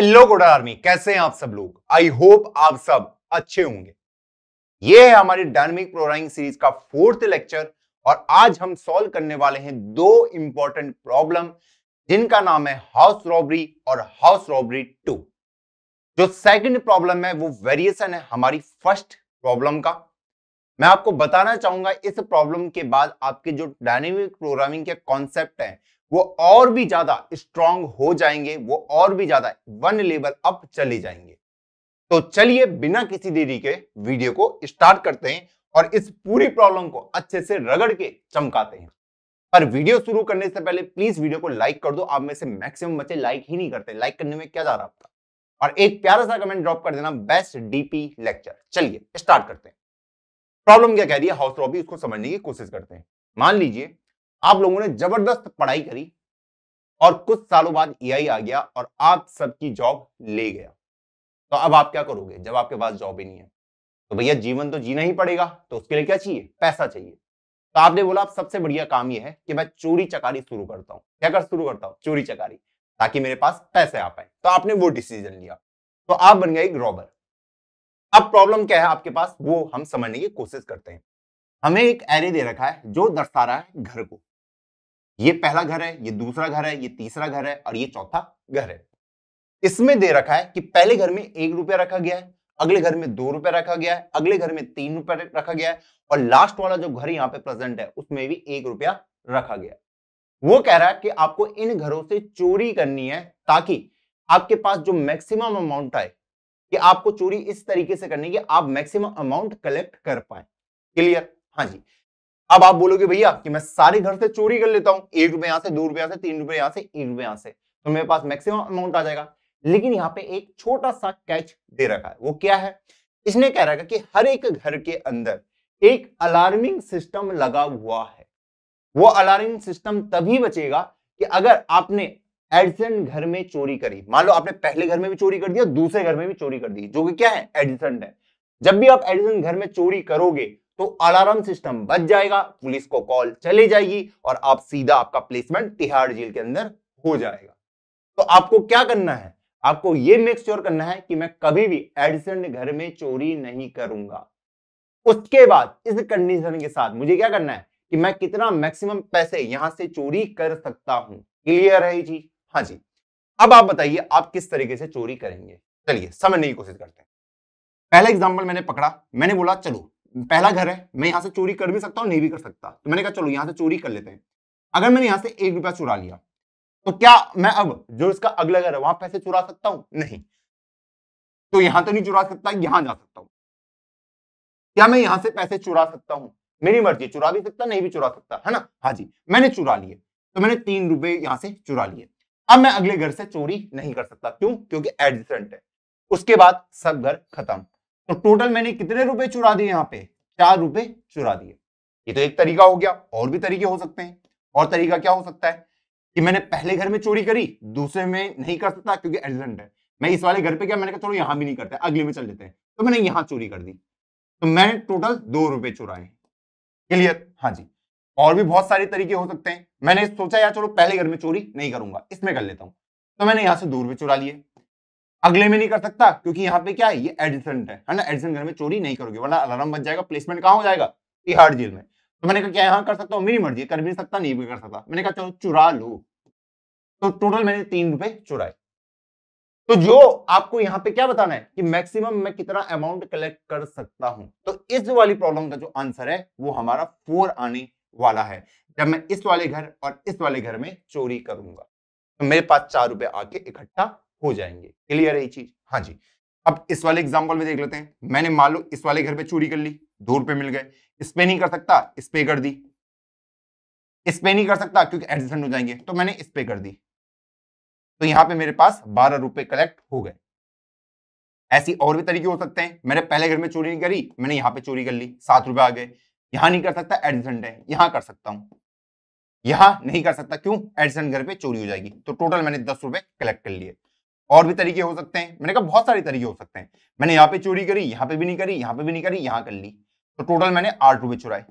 Hello गोडा army कैसे हैं आप सब लोग आई होप आप सब अच्छे होंगे ये है हमारे डायनेमिक प्रोग्रामिंग सीरीज का फोर्थ लेक्चर और आज हम सॉल्व करने वाले हैं दो इंपॉर्टेंट प्रॉब्लम जिनका नाम है हाउस रॉबरी और हाउस रॉबरी टू जो सेकंड प्रॉब्लम है वो वेरिएशन है हमारी फर्स्ट प्रॉब्लम का मैं आपको बताना चाहूंगा इस प्रॉब्लम के बाद आपके जो डायनेमिक प्रोग्रामिंग के कॉन्सेप्ट हैं वो और भी ज्यादा स्ट्रांग हो जाएंगे वो और भी ज्यादा वन लेवल अप चले जाएंगे तो चलिए बिना किसी देरी के वीडियो को स्टार्ट करते हैं और इस पूरी प्रॉब्लम को अच्छे से रगड़ के चमकाते हैं पर वीडियो शुरू करने से पहले प्लीज वीडियो को लाइक कर दो आप में से मैक्सिमम बच्चे लाइक ही नहीं करते लाइक करने में क्या जा रहा आपका और एक प्यारा सा कमेंट ड्रॉप कर देना बेस्ट डीपी लेक्चर चलिए स्टार्ट करते हैं प्रॉब्लम क्या कह रही है हाउस रॉबी उसको समझने की कोशिश करते हैं मान लीजिए आप लोगों ने जबरदस्त पढ़ाई करी और कुछ सालों बाद ए आ गया और आप सबकी जॉब ले गया तो अब आप क्या करोगे जब आपके पास जॉब ही नहीं है तो भैया जीवन तो जीना ही पड़ेगा तो उसके लिए क्या चाहिए पैसा चाहिए तो आपने बोला आप सबसे बढ़िया काम यह है कि मैं चोरी चकारी शुरू करता हूँ क्या कर शुरू करता हूँ चोरी चकारी ताकि मेरे पास पैसे आ पाए तो आपने वो डिसीजन लिया तो आप बन गए एक रॉबर अब प्रॉब्लम क्या है आपके पास वो हम समझने की कोशिश करते हैं हमें एक एरे दे रखा है जो दर्शा रहा है घर को ये पहला घर है ये दूसरा घर है ये तीसरा घर है और ये चौथा घर है इसमें दे रखा है कि पहले घर में एक रुपया रखा गया है अगले घर में दो रुपया रखा गया है अगले घर में तीन रुपया रखा गया है और लास्ट वाला जो घर यहाँ पे प्रेजेंट है उसमें भी एक रुपया रखा गया वो कह रहा है कि आपको इन घरों से चोरी करनी है ताकि आपके पास जो मैक्सिमम अमाउंट आए कि आपको चोरी इस तरीके से करनी कि आप मैक्सिमम अमाउंट कलेक्ट कर पाए क्लियर हाँ जी अब आप बोलोगे भैया कि मैं सारे घर से चोरी कर लेता हूं एक रुपए यहां से दो रुपए यहां से तीन रुपए यहां से एक रुपए यहां से तो मेरे पास मैक्सिमम अमाउंट आ जाएगा लेकिन यहाँ पे एक छोटा सा कैच दे रखा है वो क्या है इसने कह रखा कि हर एक घर के अंदर एक अलार्मिंग सिस्टम लगा हुआ है वो अलार्मिंग सिस्टम तभी बचेगा कि अगर आपने एडिसेंट घर में चोरी करी मान लो आपने पहले घर में भी चोरी कर दिया दूसरे घर में भी चोरी कर दी जो कि क्या है एडिसेंट है जब भी आप एडिसेंट घर में चोरी करोगे तो अलार्म सिस्टम बच जाएगा पुलिस को कॉल चली जाएगी और आप सीधा आपका प्लेसमेंट तिहाड़ जेल के अंदर हो जाएगा तो आपको क्या करना है आपको यह मेक श्योर करना है कि मैं कभी भी एडिसन घर में चोरी नहीं करूंगा उसके बाद इस कंडीशन के साथ मुझे क्या करना है कि मैं कितना मैक्सिमम पैसे यहां से चोरी कर सकता हूं क्लियर है जी हाँ जी अब आप बताइए आप किस तरीके से चोरी करेंगे चलिए समझने की कोशिश करते हैं पहला एग्जांपल मैंने पकड़ा मैंने बोला चलो पहला घर है मैं यहां से चोरी कर भी सकता हूं नहीं भी कर सकता तो मैंने कहा चलो यहां से चोरी कर लेते हैं अगर मैंने यहां से एक रुपया चुरा लिया तो क्या मैं अब जो इसका अगला घर है वहां पैसे चुरा सकता हूं नहीं तो यहां तो नहीं चुरा सकता यहां जा सकता हूं क्या मैं यहां से पैसे चुरा सकता हूं मेरी मर्जी चुरा भी सकता नहीं भी चुरा सकता है ना हाँ जी मैंने चुरा लिए तो मैंने तीन रुपए यहां से चुरा लिए अब मैं अगले घर से चोरी नहीं कर सकता क्यों क्योंकि एडजस्टेंट है उसके बाद सब घर खत्म तो टोटल मैंने कितने रुपए चुरा दिए यहाँ पे चार रुपए चुरा दिए ये तो एक तरीका हो गया और भी तरीके हो सकते हैं और तरीका क्या हो सकता है कि मैंने पहले घर में चोरी करी दूसरे में नहीं कर सकता क्योंकि एजेंट है मैं इस वाले घर पे क्या मैंने कहा थोड़ा यहाँ भी नहीं करता अगले में चल लेते हैं तो मैंने यहाँ चोरी कर दी तो मैंने टोटल दो रुपए चुराए क्लियर हाँ जी और भी बहुत सारे तरीके हो सकते हैं मैंने सोचा यार चलो पहले घर में चोरी नहीं करूंगा इसमें कर लेता हूं तो मैंने यहां से दो रुपए चुरा लिए अगले में नहीं कर सकता क्योंकि यहाँ पे क्या है ये एडिसेंट है ना एडिसेंट घर में चोरी नहीं करोगे वरना अलार्म बच जाएगा प्लेसमेंट कहाँ हो जाएगा तिहाड़ जेल में तो मैंने कहा क्या यहाँ कर सकता हूँ मेरी मर्जी कर भी सकता नहीं भी कर सकता मैंने कहा चलो चुरा लो तो टोटल मैंने तीन रुपए चुराए तो जो आपको यहाँ पे क्या बताना है कि मैक्सिमम मैं कितना अमाउंट कलेक्ट कर सकता हूं तो इस वाली प्रॉब्लम का जो आंसर है वो हमारा फोर आने वाला है जब मैं इस वाले घर और इस वाले घर में चोरी करूंगा तो मेरे पास चार रुपए आके इकट्ठा हो जाएंगे क्लियर है ये चीज हाँ जी अब इस वाले एग्जाम्पल में देख लेते हैं मैंने मान लो इस वाले घर पे चोरी कर ली दो रुपए मिल गए इस पे नहीं कर सकता इस पे कर दी इस पे नहीं कर सकता क्योंकि एडजस्टमेंट हो जाएंगे तो मैंने इस पे कर दी तो यहां पे मेरे पास बारह रुपए कलेक्ट हो गए ऐसी और भी तरीके हो सकते हैं मैंने पहले घर में चोरी नहीं करी मैंने यहां पे चोरी कर ली सात रुपए आ गए यहां नहीं कर सकता एडजेंट है यहां कर सकता हूं यहां नहीं कर सकता क्यों एडजेंट घर पर चोरी हो जाएगी तो टोटल मैंने दस रुपए कलेक्ट कर लिए और भी तरीके हो सकते हैं मैंने कहा बहुत सारे तरीके हो सकते हैं मैंने यहाँ पे चोरी करी यहाँ पे भी नहीं करी यहाँ पे भी नहीं करी यहाँ कर ली तो टोटल मैंने आठ रुपए चुराए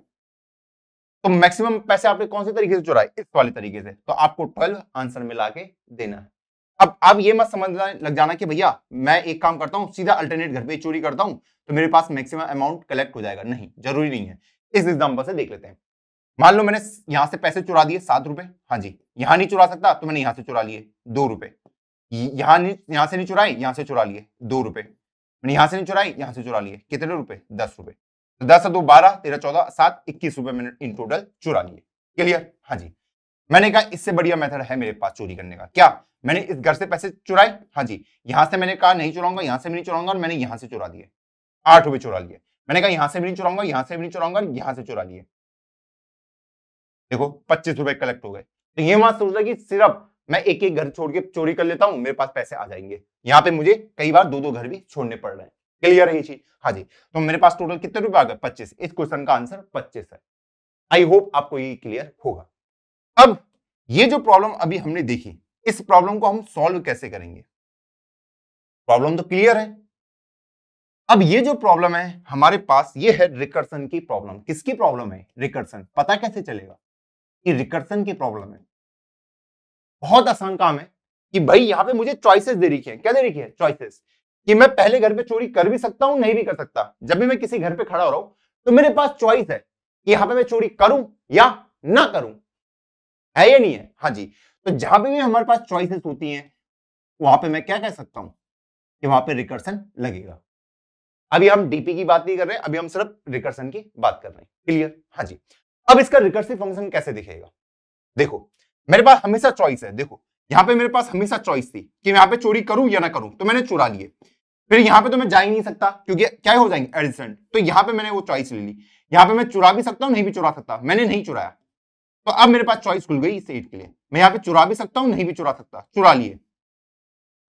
तो मैक्सिमम पैसे आपने कौन से तरीके से चुराए इस वाले तरीके से तो आपको ट्वेल्व आंसर मिला के देना है अब आप ये मत समझ लग जाना कि भैया मैं एक काम करता हूँ सीधा अल्टरनेट घर पे चोरी करता हूँ तो मेरे पास मैक्सिमम अमाउंट कलेक्ट हो जाएगा नहीं जरूरी नहीं है इस एग्जाम्पल से देख लेते हैं मान लो मैंने यहाँ से पैसे चुरा दिए सात रुपए हाँ जी यहाँ नहीं चुरा सकता तो मैंने यहाँ से चुरा लिए दो रुपए यहां यहां से नहीं चुराई यहां से चुरा लिए दो रुपए यहां से नहीं चुराई यहां से चुरा लिए कितने रुपए दस रुपए दस दो बारह तेरह चौदह सात इक्कीस रुपए मैंने इन टोटल चुरा लिए क्लियर हाँ जी मैंने कहा इससे बढ़िया मेथड है मेरे पास चोरी करने का क्या मैंने इस घर से पैसे चुराए हाँ जी यहां से मैंने कहा नहीं चुराऊंगा यहां से भी नहीं चुराऊंगा और मैंने यहां से चुरा दिए आठ रुपए चुरा लिए मैंने कहा यहां से भी नहीं चुराऊंगा यहां से भी नहीं चुराऊंगा यहां से चुरा लिए देखो पच्चीस रुपए कलेक्ट हो गए तो ये मत सोच कि सिर्फ मैं एक एक घर छोड़ के चोरी कर लेता हूँ मेरे पास पैसे आ जाएंगे यहाँ पे मुझे कई बार दो दो घर भी छोड़ने पड़ रहे हैं क्लियर है ये चीज हाँ जी तो मेरे पास टोटल कितने रुपए आ गए पच्चीस इस क्वेश्चन का आंसर पच्चीस है आई होप आपको ये क्लियर होगा अब ये जो प्रॉब्लम अभी हमने देखी इस प्रॉब्लम को हम सॉल्व कैसे करेंगे प्रॉब्लम तो क्लियर है अब ये जो प्रॉब्लम है हमारे पास ये है रिकर्सन की प्रॉब्लम किसकी प्रॉब्लम है रिकर्सन पता कैसे चलेगा कि रिकर्सन की प्रॉब्लम है बहुत आसान काम है कि भाई यहाँ पे मुझे चॉइसेस दे रखी है क्या दे रखी है चॉइसेस कि मैं पहले घर पे चोरी कर भी सकता हूँ नहीं भी कर सकता जब भी मैं किसी घर पे खड़ा हो रहा हूं तो मेरे पास चॉइस है कि यहाँ पे मैं चोरी करूं या ना करूं है या नहीं है हाँ जी तो जहां भी हमारे पास चॉइसेस होती हैं वहां पे मैं क्या कह सकता हूं कि वहां पे रिकर्सन लगेगा अभी हम डीपी की बात नहीं कर रहे अभी हम सिर्फ रिकर्सन की बात कर रहे हैं क्लियर हाँ जी अब इसका रिकर्सिव फंक्शन कैसे दिखेगा देखो मेरे पास हमेशा चॉइस है देखो यहाँ पे मेरे पास हमेशा चॉइस थी कि मैं यहाँ पे चोरी करूं या ना करूं तो मैंने चुरा लिए फिर यहाँ पे तो मैं जा ही नहीं सकता क्योंकि क्या हो जाएंगे एडिसेंट तो यहाँ पे मैंने वो चॉइस ले ली यहाँ पे मैं चुरा भी सकता हूँ नहीं भी चुरा सकता मैंने नहीं चुराया तो अब मेरे पास चॉइस खुल गई इस एट के लिए मैं यहाँ पे चुरा भी सकता हूँ नहीं भी चुरा सकता चुरा लिए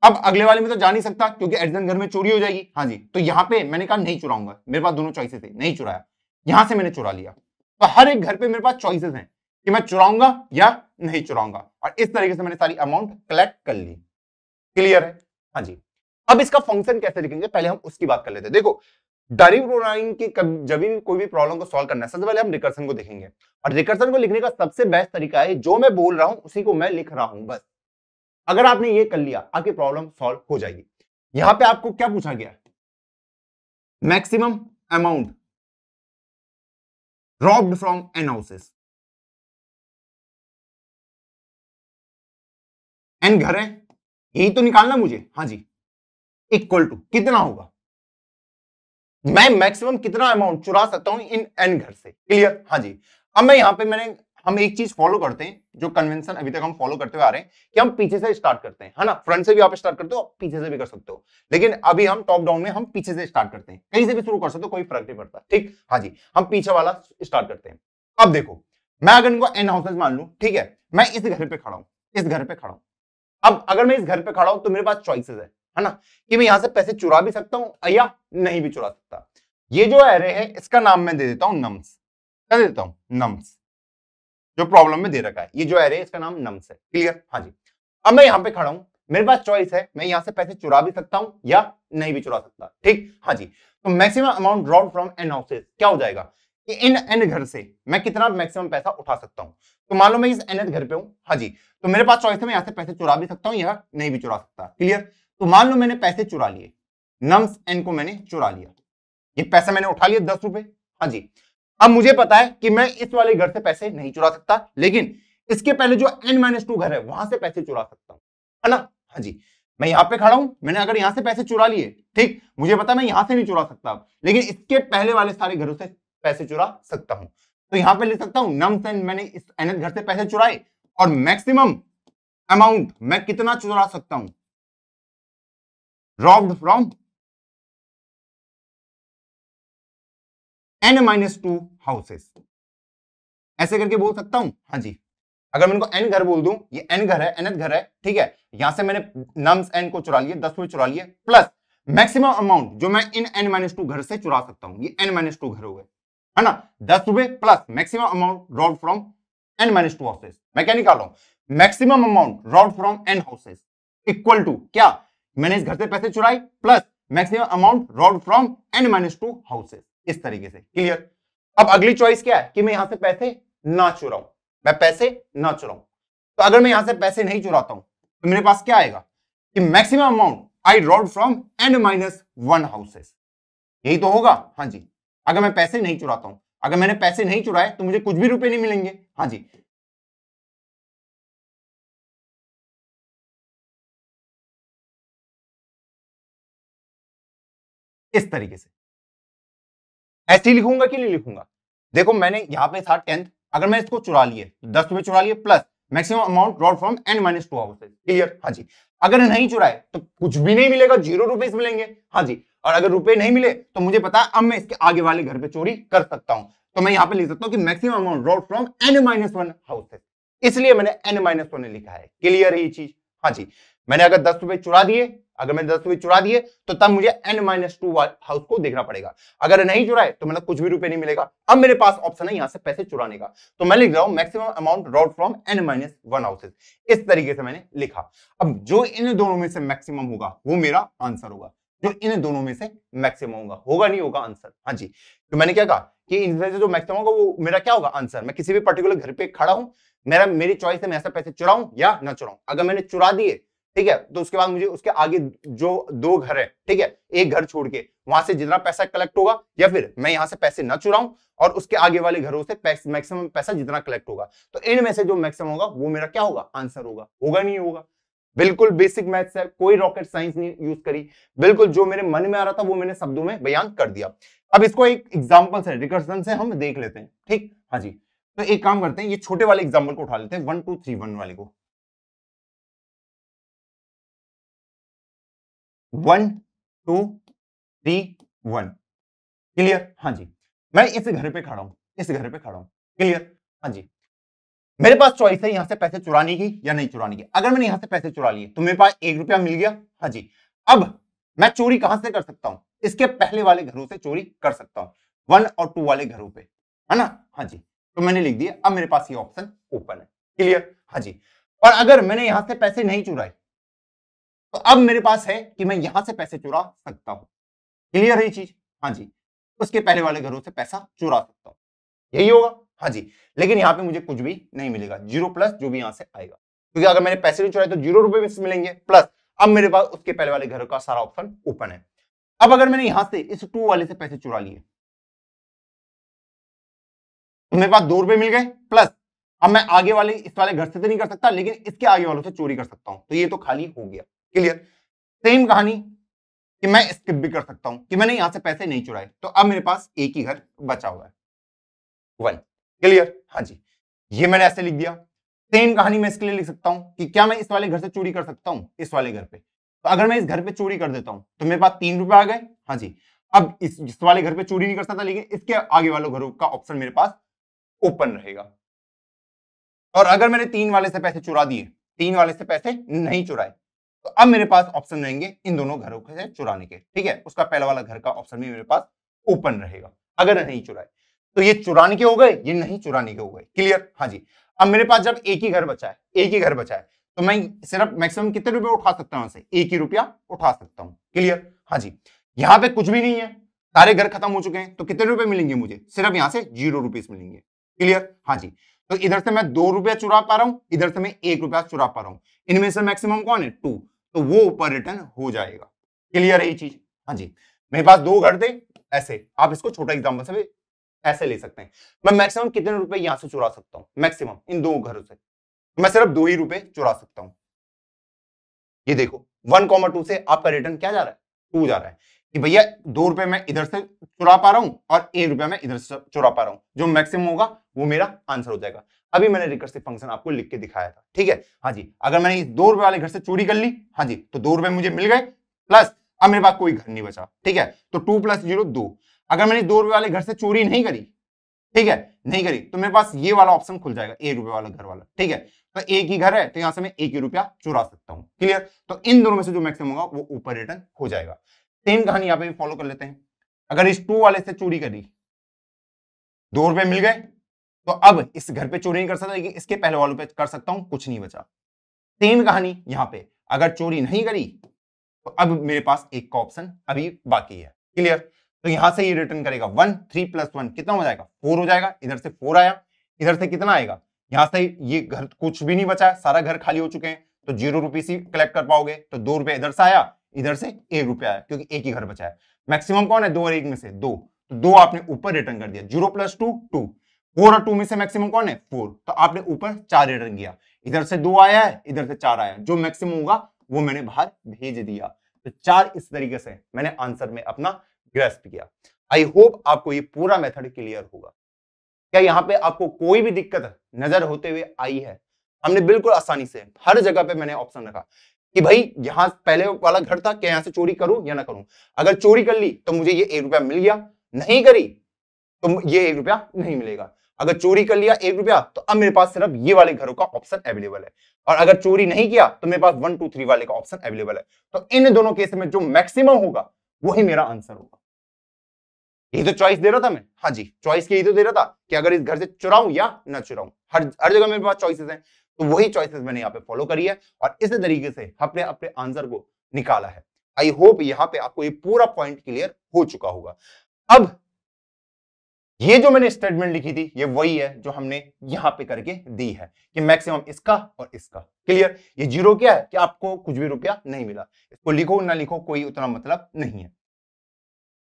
अब अगले वाले में तो जा नहीं सकता क्योंकि एडिसेंट घर में चोरी हो जाएगी हाँ जी तो यहाँ पे मैंने कहा नहीं चुराऊंगा मेरे पास दोनों चॉइसेस थे नहीं चुराया यहाँ से मैंने चुरा लिया तो हर एक घर पे मेरे पास चॉइसेस हैं कि मैं चुराऊंगा या नहीं चुराऊंगा और इस तरीके से मैंने सारी अमाउंट कलेक्ट कर ली क्लियर है हाँ जी अब इसका फंक्शन कैसे लिखेंगे पहले हम उसकी बात कर लेते हैं देखो डायरी प्रोग्रामिंग की जब भी कोई भी प्रॉब्लम को सॉल्व करना है सबसे पहले हम रिकर्सन को देखेंगे और रिकर्सन को लिखने का सबसे बेस्ट तरीका है जो मैं बोल रहा हूं उसी को मैं लिख रहा हूं बस अगर आपने ये कर लिया आपकी प्रॉब्लम सॉल्व हो जाएगी यहां पे आपको क्या पूछा गया maximum amount robbed from N N घर है यही तो निकालना मुझे हाँ जी इक्वल टू कितना होगा मैं मैक्सिमम कितना अमाउंट चुरा सकता हूं इन एन घर से क्लियर हाँ जी अब मैं यहां पे मैंने हम एक चीज फॉलो करते हैं जो कन्वेंशन अभी तक हम फॉलो करते हुए आ रहे हैं कि हम पीछे से स्टार्ट करते हैं है ना फ्रंट से भी आप स्टार्ट करते हो पीछे से भी कर सकते हो लेकिन अभी हम टॉप डाउन में हम पीछे से स्टार्ट करते हैं कहीं से भी शुरू कर सकते हो कोई फर्क नहीं पड़ता ठीक हाँ जी हम पीछे वाला स्टार्ट करते हैं अब देखो मैं अगर इनको एन हाउसेज मान लू ठीक है मैं इस घर पे खड़ा हूं इस घर पे खड़ा हूं अब अगर मैं इस घर पे खड़ा हूं तो मेरे पास चॉइसेस है है ना कि मैं यहां से पैसे चुरा भी सकता हूं या नहीं भी चुरा सकता ये जो एरे है इसका नाम मैं दे देता हूं नम्स क्या दे देता हूं नम्स जो प्रॉब्लम में दे रखा है ये जो एरे है इसका नाम नम्स है क्लियर हाँ जी अब मैं यहाँ पे खड़ा हूं मेरे पास चॉइस है मैं यहाँ से पैसे चुरा भी सकता हूँ या नहीं भी चुरा सकता ठीक हाँ जी तो मैक्सिमम अमाउंट ड्रॉड फ्रॉम एन हाउसेज क्या हो जाएगा कि इन एन घर से मैं कितना मैक्सिमम पैसा उठा सकता हूँ तो मान लो मैं इस एनथ घर पे हूं हाँ जी तो मेरे पास चॉइस है मैं यहां से पैसे चुरा भी सकता हूं या नहीं भी चुरा सकता क्लियर तो मान लो मैंने पैसे चुरा लिए नम्स एन को मैंने चुरा लिया ये पैसा मैंने उठा लिया दस रुपए हाँ जी अब मुझे पता है कि मैं इस वाले घर से पैसे नहीं चुरा सकता लेकिन इसके पहले जो एन माइनस टू घर है वहां से पैसे चुरा सकता हूं है ना हाँ जी मैं यहाँ पे खड़ा हूं मैंने अगर यहां से पैसे चुरा लिए ठीक मुझे पता मैं यहां से नहीं चुरा सकता लेकिन इसके पहले वाले सारे घरों से पैसे चुरा सकता हूं तो यहां पे लिख सकता हूं नम सेन मैंने इस अनंत घर से पैसे चुराए और मैक्सिमम अमाउंट मैं कितना चुरा सकता हूं robbed from N minus two houses ऐसे करके बोल सकता हूं हाँ जी अगर मैं इनको एन घर बोल दूं ये एन घर है एन घर है ठीक है यहां से मैंने नम्स एन को चुरा लिया दस में चुरा लिया प्लस मैक्सिमम अमाउंट जो मैं इन एन माइनस टू घर से चुरा सकता हूं ये एन माइनस टू घर हो गए है ना दस रुपए plus maximum amount robbed from N minus two houses मैं क्या निकाल रहा हूं maximum amount robbed from N houses equal to क्या मैंने इस घर से पैसे चुराए plus maximum amount robbed from N minus two houses इस तरीके से क्लियर अब अगली चॉइस क्या है कि मैं यहां से पैसे ना चुराऊं मैं पैसे ना चुराऊं तो अगर मैं यहां से पैसे नहीं चुराता हूं तो मेरे पास क्या आएगा कि maximum amount I robbed from N minus one houses यही तो होगा हाँ जी अगर मैं पैसे नहीं चुराता हूं अगर मैंने पैसे नहीं चुराए तो मुझे कुछ भी रुपए नहीं मिलेंगे हाँ जी इस तरीके से ऐसे ही लिखूंगा कि नहीं लिखूंगा देखो मैंने यहां पे था टेंथ अगर मैं इसको चुरा लिए दस रुपए चुरा लिए प्लस मैक्सिमम अमाउंट ड्रॉट from N minus two houses clear हाँ जी अगर नहीं चुराए तो कुछ भी नहीं मिलेगा जीरो रुपीज मिलेंगे हाँ जी और अगर रुपए नहीं मिले तो मुझे पता है अब मैं इसके आगे वाले घर पे चोरी कर सकता हूं तो मैं यहाँ पे लिख सकता हूँ कि maximum amount robbed from N minus one houses इसलिए मैंने एन माइनस वन लिखा है क्लियर है ये चीज हाँ जी मैंने अगर दस रुपए चुरा दिए अगर मैंने दस रुपए चुरा दिए तो तब मुझे एन माइनस टू हाउस को देखना पड़ेगा अगर नहीं चुराए तो मतलब कुछ भी रुपए नहीं मिलेगा अब मेरे पास ऑप्शन है यहाँ से पैसे चुराने का तो मैं लिख रहा हूं maximum amount robbed from N minus one houses इस तरीके से मैंने लिखा अब जो इन दोनों में से मैक्सिमम होगा वो मेरा आंसर होगा जो इन दोनों में से मैक्सिमम होगा होगा नहीं होगा आंसर हाँ जी तो मैंने क्या कहा कि इनमें से जो मैक्सिमम होगा वो मेरा क्या होगा आंसर मैं किसी भी पर्टिकुलर घर पे खड़ा हूं मेरा मेरी चॉइस है मैं ऐसा पैसे चुराऊ या ना चुराऊ अगर मैंने चुरा दिए ठीक है तो उसके बाद मुझे उसके आगे जो दो घर है ठीक है एक घर छोड़ के वहां से जितना पैसा कलेक्ट होगा या फिर मैं यहाँ से पैसे ना चुराऊं और उसके आगे वाले घरों से मैक्सिमम पैसा जितना कलेक्ट होगा तो इनमें से जो मैक्सिमम होगा वो मेरा क्या होगा आंसर होगा होगा नहीं होगा बिल्कुल बेसिक मैथ्स है कोई रॉकेट साइंस नहीं यूज करी बिल्कुल जो मेरे मन में आ रहा था वो मैंने शब्दों में बयान कर दिया अब इसको एक एग्जाम्पल से रिकर्सन से हम देख लेते हैं ठीक हाँ जी तो एक काम करते हैं ये छोटे वाले एग्जाम्पल को उठा लेते हैं वन टू थ्री वन वाले को one two three one clear हाँ जी मैं इस घर पे खड़ा हूं इस घर पे खड़ा हूं क्लियर हाँ जी मेरे पास चॉइस है यहां से पैसे चुराने की या नहीं चुराने की अगर मैंने यहां से पैसे चुरा लिए तो मेरे पास एक रुपया मिल गया हाँ जी अब मैं चोरी कहां से कर सकता हूं इसके पहले वाले घरों से चोरी कर सकता हूं वन और टू वाले घरों पे है ना हाँ जी तो मैंने लिख दिया अब मेरे पास ये ऑप्शन ओपन है क्लियर हाँ जी और अगर मैंने यहां से पैसे नहीं चुराए तो अब मेरे पास है कि मैं यहां से पैसे चुरा सकता हूं क्लियर है ये चीज हाँ जी उसके पहले वाले घरों से पैसा चुरा सकता हूं यही होगा हाँ जी लेकिन यहाँ पे मुझे कुछ भी नहीं मिलेगा जीरो प्लस जो भी यहाँ से आएगा क्योंकि तो अगर मैंने पैसे नहीं चुराए तो जीरो रुपए में मिलेंगे प्लस अब मेरे पास उसके पहले वाले घर का सारा ऑप्शन ओपन है अब अगर मैंने यहां से इस टू वाले से पैसे चुरा लिए तो मेरे पास दो रुपए मिल गए प्लस अब मैं आगे वाले इस वाले घर से तो नहीं कर सकता लेकिन इसके आगे वालों से चोरी कर सकता हूं तो ये तो खाली हो गया क्लियर सेम कहानी कि मैं स्किप भी कर सकता हूं कि मैंने यहां से पैसे नहीं चुराए तो अब मेरे पास एक ही घर बचा हुआ है वन क्लियर हाँ जी ये मैंने ऐसे लिख दिया सेम कहानी मैं इसके लिए लिख सकता हूँ कि क्या मैं इस वाले घर से चोरी कर सकता हूँ इस वाले घर पे तो अगर मैं इस घर पे चोरी कर देता हूँ तो मेरे पास तीन रुपए आ गए हाँ जी अब इस, इस वाले घर पे चोरी नहीं कर सकता लेकिन इसके आगे वालों घरों का ऑप्शन मेरे पास ओपन रहेगा और अगर मैंने तीन वाले से पैसे चुरा दिए तीन वाले से पैसे नहीं चुराए तो अब मेरे पास ऑप्शन रहेंगे इन दोनों घरों से चुराने के ठीक है उसका पहला वाला घर का ऑप्शन भी मेरे पास ओपन रहेगा अगर नहीं चुराए तो ये चुराने के हो गए ये नहीं चुराने के हो गए क्लियर हाँ जी अब मेरे पास जब एक ही घर बचा है एक ही घर बचा है तो मैं सिर्फ मैक्सिमम कितने रुपए उठा सकता हूं से एक ही रुपया उठा सकता हूं क्लियर हाँ जी यहाँ पे कुछ भी नहीं है सारे घर खत्म हो चुके हैं तो कितने रुपए मिलेंगे मुझे सिर्फ यहाँ से जीरो रुपीज मिलेंगे क्लियर हाँ जी तो इधर से मैं दो रुपया चुरा पा रहा हूँ इधर से मैं एक रुपया चुरा पा रहा हूँ इनमें से मैक्सिमम कौन है टू तो वो ऊपर रिटर्न हो जाएगा क्लियर है ये चीज हाँ जी मेरे पास दो घर थे ऐसे आप इसको छोटा एग्जाम्पल से ऐसे ले सकते हैं मैं मैक्सिमम कितने रुपए यहां से चुरा सकता हूं मैक्सिमम इन दो घरों से मैं सिर्फ दो ही रुपए चुरा सकता हूं ये देखो वन कॉमर टू से आपका रिटर्न क्या जा रहा है टू जा रहा है कि भैया दो रुपए मैं इधर से चुरा पा रहा हूं और एक रुपए मैं इधर से चुरा पा रहा हूं जो मैक्सिमम होगा वो मेरा आंसर हो जाएगा अभी मैंने रिकर्सिव फंक्शन आपको लिख के दिखाया था ठीक है हाँ जी अगर मैंने दो रुपए वाले घर से चोरी कर ली हाँ जी तो दो रुपए मुझे मिल गए प्लस अब मेरे पास कोई घर नहीं बचा ठीक है तो टू प्लस जीरो दो अगर मैंने दो रुपए वाले घर से चोरी नहीं करी ठीक है नहीं करी तो मेरे पास ये वाला ऑप्शन खुल जाएगा एक रुपए वाला घर वाला ठीक है तो एक ही घर है तो यहां से मैं एक ही रुपया चुरा सकता हूं क्लियर तो इन दोनों में से जो मैक्सिमम होगा वो ऊपर रिटर्न हो जाएगा सेम कहानी यहां पे भी फॉलो कर लेते हैं अगर इस टू वाले से चोरी करी दो रुपए मिल गए तो अब इस घर पे चोरी नहीं कर सकता लेकिन इसके पहले वालों पे कर सकता हूं कुछ नहीं बचा सेम कहानी यहां पे अगर चोरी नहीं करी तो अब मेरे पास एक का ऑप्शन अभी बाकी है क्लियर तो यहां से ये रिटर्न करेगा वन थ्री प्लस वन कितना हो जाएगा फोर हो जाएगा इधर से फोर आया इधर से कितना आएगा यहां से ये घर कुछ भी नहीं बचा सारा घर खाली हो चुके हैं तो जीरो रुपीस ही कलेक्ट कर पाओगे तो दो रुपए इधर से आया इधर से एक रुपया आया क्योंकि एक ही घर बचा है मैक्सिमम कौन है दो और एक में से दो तो दो आपने ऊपर रिटर्न कर दिया zero plus two two four और टू में से मैक्सिमम कौन है फोर तो आपने ऊपर चार रिटर्न किया इधर से दो आया है इधर से चार आया जो मैक्सिमम होगा वो मैंने बाहर भेज दिया तो चार इस तरीके से मैंने आंसर में अपना ग्रेस्प किया आई होप आपको ये पूरा मेथड क्लियर होगा क्या यहाँ पे आपको कोई भी दिक्कत नजर होते हुए आई है हमने बिल्कुल आसानी से हर जगह पे मैंने ऑप्शन रखा कि भाई यहाँ पहले वाला घर था क्या यहाँ से चोरी करूं या ना करूं अगर चोरी कर ली तो मुझे ये एक रुपया मिल गया नहीं करी तो ये एक रुपया नहीं मिलेगा अगर चोरी कर लिया एक रुपया तो अब मेरे पास सिर्फ ये वाले घरों का ऑप्शन अवेलेबल है और अगर चोरी नहीं किया तो मेरे पास वन टू थ्री वाले का ऑप्शन अवेलेबल है तो इन दोनों केस में जो मैक्सिमम होगा वही मेरा आंसर होगा यही तो चॉइस दे रहा था मैं हाँ जी चॉइस के यही तो दे रहा था कि अगर इस घर से चुराऊं या ना चुराऊं हर हर जगह मेरे पास चॉइसेस हैं तो वही चॉइसेस मैंने यहाँ पे फॉलो करी है और इसी तरीके से अपने अपने आंसर को निकाला है आई होप यहाँ पे आपको ये पूरा पॉइंट क्लियर हो चुका होगा अब ये जो मैंने स्टेटमेंट लिखी थी ये वही है जो हमने यहाँ पे करके दी है कि मैक्सिमम इसका और इसका क्लियर ये जीरो क्या है कि आपको कुछ भी रुपया नहीं मिला इसको लिखो ना लिखो कोई उतना मतलब नहीं है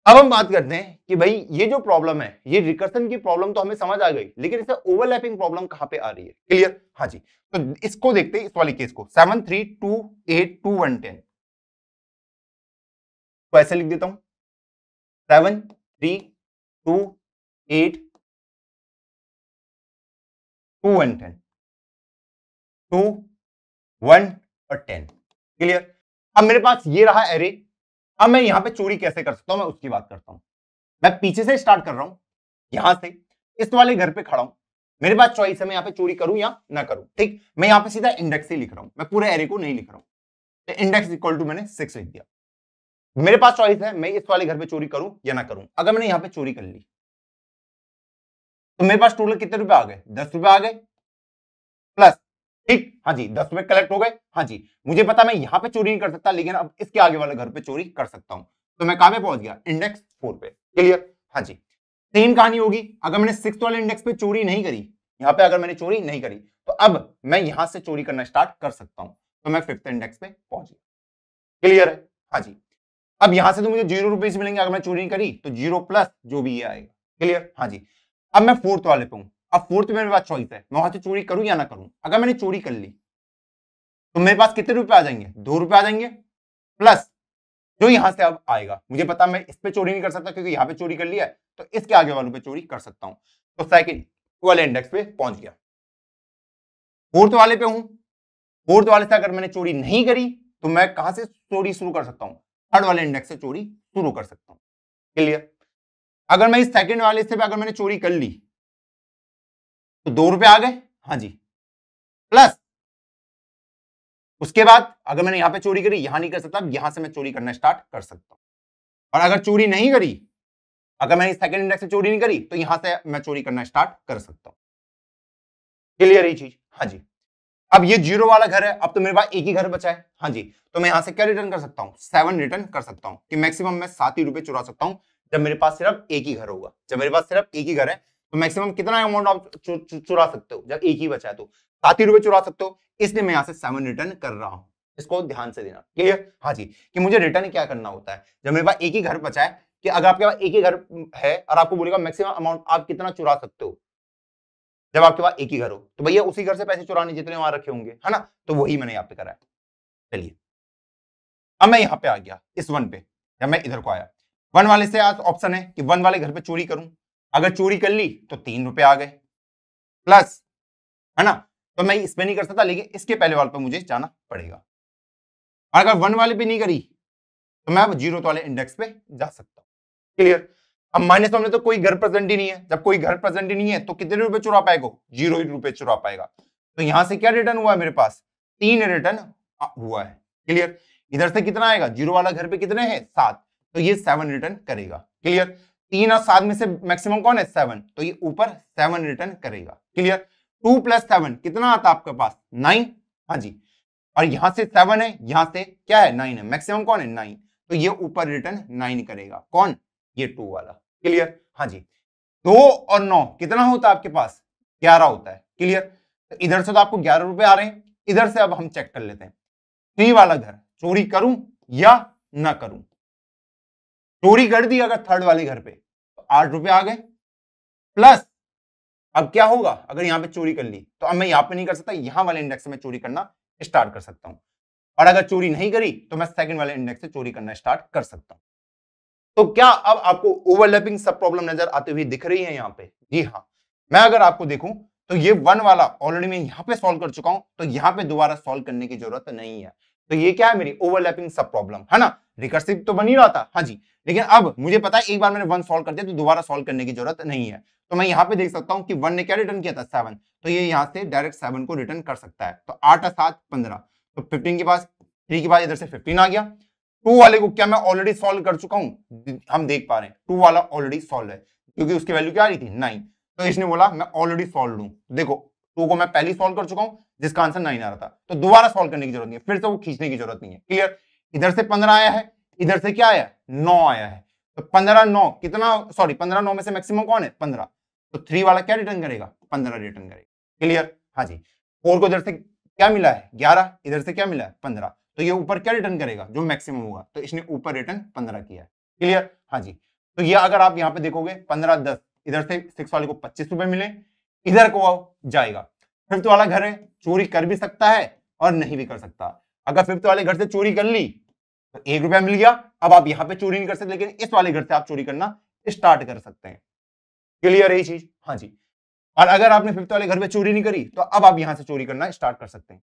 अब हम बात करते हैं कि भाई ये जो प्रॉब्लम है ये रिकर्सन की प्रॉब्लम तो हमें समझ आ गई लेकिन इसमें ओवरलैपिंग प्रॉब्लम कहां पे आ रही है क्लियर हाँ जी तो इसको देखते हैं इस वाले केस को seven three two eight two one ten तो ऐसे लिख देता हूं seven three two eight two one ten two one और टेन क्लियर अब मेरे पास ये रहा एरे अब मैं यहां पे चोरी कैसे कर सकता हूं मैं उसकी बात करता हूं मैं पीछे से स्टार्ट कर रहा हूं यहां से इस वाले घर पे खड़ा हूं मेरे पास चॉइस है मैं यहां पे चोरी करूं या ना करूं ठीक मैं यहां पे सीधा इंडेक्स ही लिख रहा हूं मैं पूरे एरे को नहीं लिख रहा हूं तो इंडेक्स इक्वल टू मैंने सिक्स लिख दिया मेरे पास चॉइस है मैं इस वाले घर पर चोरी करूं या ना करूं अगर मैंने यहां पर चोरी कर ली तो मेरे पास टोटल कितने रुपए आ गए दस रुपए आ गए प्लस ठीक हाँ जी दस रुपए कलेक्ट हो गए हाँ जी मुझे पता मैं यहाँ पे चोरी नहीं कर सकता लेकिन अब इसके आगे वाले घर पे चोरी कर सकता हूँ तो मैं कहा पहुंच गया इंडेक्स फोर पे क्लियर हाँ जी सेम कहानी होगी अगर मैंने सिक्स वाले इंडेक्स पे चोरी नहीं करी यहाँ पे अगर मैंने चोरी नहीं करी तो अब मैं यहां से चोरी करना स्टार्ट कर सकता हूँ तो मैं फिफ्थ इंडेक्स पे पहुंच गया क्लियर है हाँ जी अब यहां से तो मुझे जीरो रुपीज मिलेंगे अगर मैं चोरी नहीं करी तो जीरो प्लस जो भी ये आएगा क्लियर हाँ जी अब मैं फोर्थ वाले पे हूँ अब फोर्थ में मेरे पास चॉइस है मैं वहां से चोरी करूं या ना करूं अगर मैंने चोरी कर ली तो मेरे पास कितने रुपए आ जाएंगे दो रुपए आ जाएंगे प्लस जो यहां से अब आएगा मुझे पता मैं इस पे चोरी नहीं कर सकता क्योंकि यहां पे चोरी कर लिया है तो इसके आगे वालों पे चोरी कर सकता हूं तो सेकंड वाले इंडेक्स पे पहुंच गया फोर्थ वाले पे हूं फोर्थ वाले से अगर मैंने चोरी नहीं करी तो मैं कहां से चोरी शुरू कर सकता हूं थर्ड वाले इंडेक्स से चोरी शुरू कर सकता हूं क्लियर अगर मैं इस सेकंड वाले से अगर मैंने चोरी कर ली तो दो रुपए आ गए हाँ जी प्लस उसके बाद अगर मैंने यहां पे चोरी करी यहां नहीं कर सकता यहां से मैं चोरी करना स्टार्ट कर सकता हूं और अगर चोरी नहीं करी अगर मैंने सेकंड इंडेक्स से चोरी नहीं करी तो यहां से मैं चोरी करना स्टार्ट कर सकता हूं क्लियर ये चीज हाँ जी अब ये जीरो वाला घर है अब तो मेरे पास एक ही घर बचा है हाँ जी तो मैं यहां से क्या रिटर्न कर सकता हूँ सेवन रिटर्न कर सकता हूँ कि मैक्सिमम मैं सात ही रुपए चुरा सकता हूँ जब मेरे पास सिर्फ एक ही घर होगा जब मेरे पास सिर्फ एक ही घर है तो मैक्सिमम कितना अमाउंट आप चुरा सकते हो जब एक ही बचा है तो साथ ही रुपए चुरा सकते हो इसलिए मैं यहाँ से सेवन रिटर्न कर रहा हूँ इसको ध्यान से देना क्लियर हाँ जी कि मुझे रिटर्न क्या करना होता है जब मेरे पास एक ही घर बचा है कि अगर आपके पास एक ही घर है और आपको बोलेगा मैक्सिमम अमाउंट आप कितना चुरा सकते हो जब आपके पास एक ही घर हो तो भैया उसी घर से पैसे चुराने जितने वहां रखे होंगे है ना तो वही मैंने यहाँ पे करा चलिए अब मैं यहाँ पे आ गया इस वन पे जब मैं इधर को आया वन वाले से आज ऑप्शन है कि वन वाले घर पे चोरी करूं अगर चोरी कर ली तो तीन रुपए आ गए प्लस है ना तो मैं इसमें नहीं कर सकता लेकिन इसके पहले वाले पर मुझे जाना पड़ेगा और अगर वन वाले पे नहीं करी तो मैं अब जीरो वाले इंडेक्स पे जा सकता हूं क्लियर अब माइनस हमने तो कोई घर प्रेजेंट ही नहीं है जब कोई घर प्रेजेंट ही नहीं है तो कितने रुपए चुरा पाएगा जीरो रुपए चुरा पाएगा तो यहां से क्या रिटर्न हुआ है मेरे पास तीन रिटर्न हुआ है क्लियर इधर से कितना आएगा जीरो वाला घर पे कितने हैं सात तो ये सेवन रिटर्न करेगा क्लियर तीन और सात में से मैक्सिमम कौन है सेवन तो ये ऊपर सेवन रिटर्न करेगा क्लियर टू प्लस सेवन कितना आता आपके पास नाइन हाँ जी और यहां से सेवन है यहां से क्या है नाइन है मैक्सिमम कौन है नाइन तो ये ऊपर रिटर्न नाइन करेगा कौन ये टू वाला क्लियर हाँ जी दो और नौ कितना होता है आपके पास ग्यारह होता है क्लियर तो इधर से तो आपको ग्यारह रुपए आ रहे हैं इधर से अब हम चेक कर लेते हैं थ्री वाला घर चोरी करूं या ना करूं चोरी कर दी अगर थर्ड वाले घर पे तो आठ रुपए आ गए प्लस अब क्या होगा अगर यहाँ पे चोरी कर ली तो अब मैं यहाँ पे नहीं कर सकता यहाँ वाले इंडेक्स से मैं चोरी करना स्टार्ट कर सकता हूँ और अगर चोरी नहीं करी तो मैं सेकंड वाले इंडेक्स से चोरी करना स्टार्ट कर सकता हूँ तो क्या अब आपको ओवरलैपिंग सब प्रॉब्लम नजर आते हुए दिख रही है यहाँ पे जी हाँ मैं अगर आपको देखूं तो ये वन वाला ऑलरेडी मैं यहाँ पे सोल्व कर चुका हूं तो यहाँ पे दोबारा सोल्व करने की जरूरत नहीं है तो ये क्या है मेरी ओवरलैपिंग सब प्रॉब्लम है ना रिकर्सिव तो बन ही रहा था हाँ जी लेकिन अब मुझे पता है एक बार मैंने वन सोल्व कर दिया तो दोबारा सोल्व करने की जरूरत नहीं है तो मैं यहाँ पे देख सकता हूँ कि वन ने क्या रिटर्न किया था सेवन तो ये यहाँ से डायरेक्ट सेवन को रिटर्न कर सकता है तो आठ और सात पंद्रह तो फिफ्टीन के पास थ्री के पास इधर से फिफ्टीन आ गया टू वाले को क्या मैं ऑलरेडी सोल्व कर चुका हूँ हम देख पा रहे हैं टू वाला ऑलरेडी सोल्व है क्योंकि उसकी वैल्यू क्या आ रही थी नाइन तो इसने बोला मैं ऑलरेडी सोल्व लू देखो टू को मैं पहले सोल्व कर चुका हूँ जिसका आंसर नाइन आ रहा था तो दोबारा सोल्व करने की जरूरत नहीं है फिर से वो खींचने की जरूरत नहीं है क्लियर इधर से पंद्रह आया है इधर से क्या आया नौ आया है तो पंद्रह नौ कितना सॉरी पंद्रह नौ में से मैक्सिमम कौन है पंद्रह तो थ्री वाला क्या रिटर्न करेगा पंद्रह रिटर्न करेगा क्लियर हाँ जी फोर को इधर से क्या मिला है ग्यारह इधर से क्या मिला है पंद्रह तो ये ऊपर क्या रिटर्न करेगा जो मैक्सिमम होगा तो इसने ऊपर रिटर्न पंद्रह किया है क्लियर हाँ जी तो ये अगर आप यहाँ पे देखोगे पंद्रह दस इधर से सिक्स वाले को पच्चीस रुपए मिले इधर को जाएगा फिफ्थ वाला घर है चोरी कर भी सकता है और नहीं भी कर सकता अगर फिफ्थ वाले घर से चोरी कर ली तो एक रुपया मिल गया अब आप यहां पे चोरी नहीं कर सकते लेकिन इस वाले घर से आप चोरी करना स्टार्ट कर सकते हैं क्लियर है चीज हाँ जी और अगर आपने फिफ्थ वाले घर पे चोरी नहीं करी तो अब आप यहां से चोरी करना स्टार्ट कर सकते हैं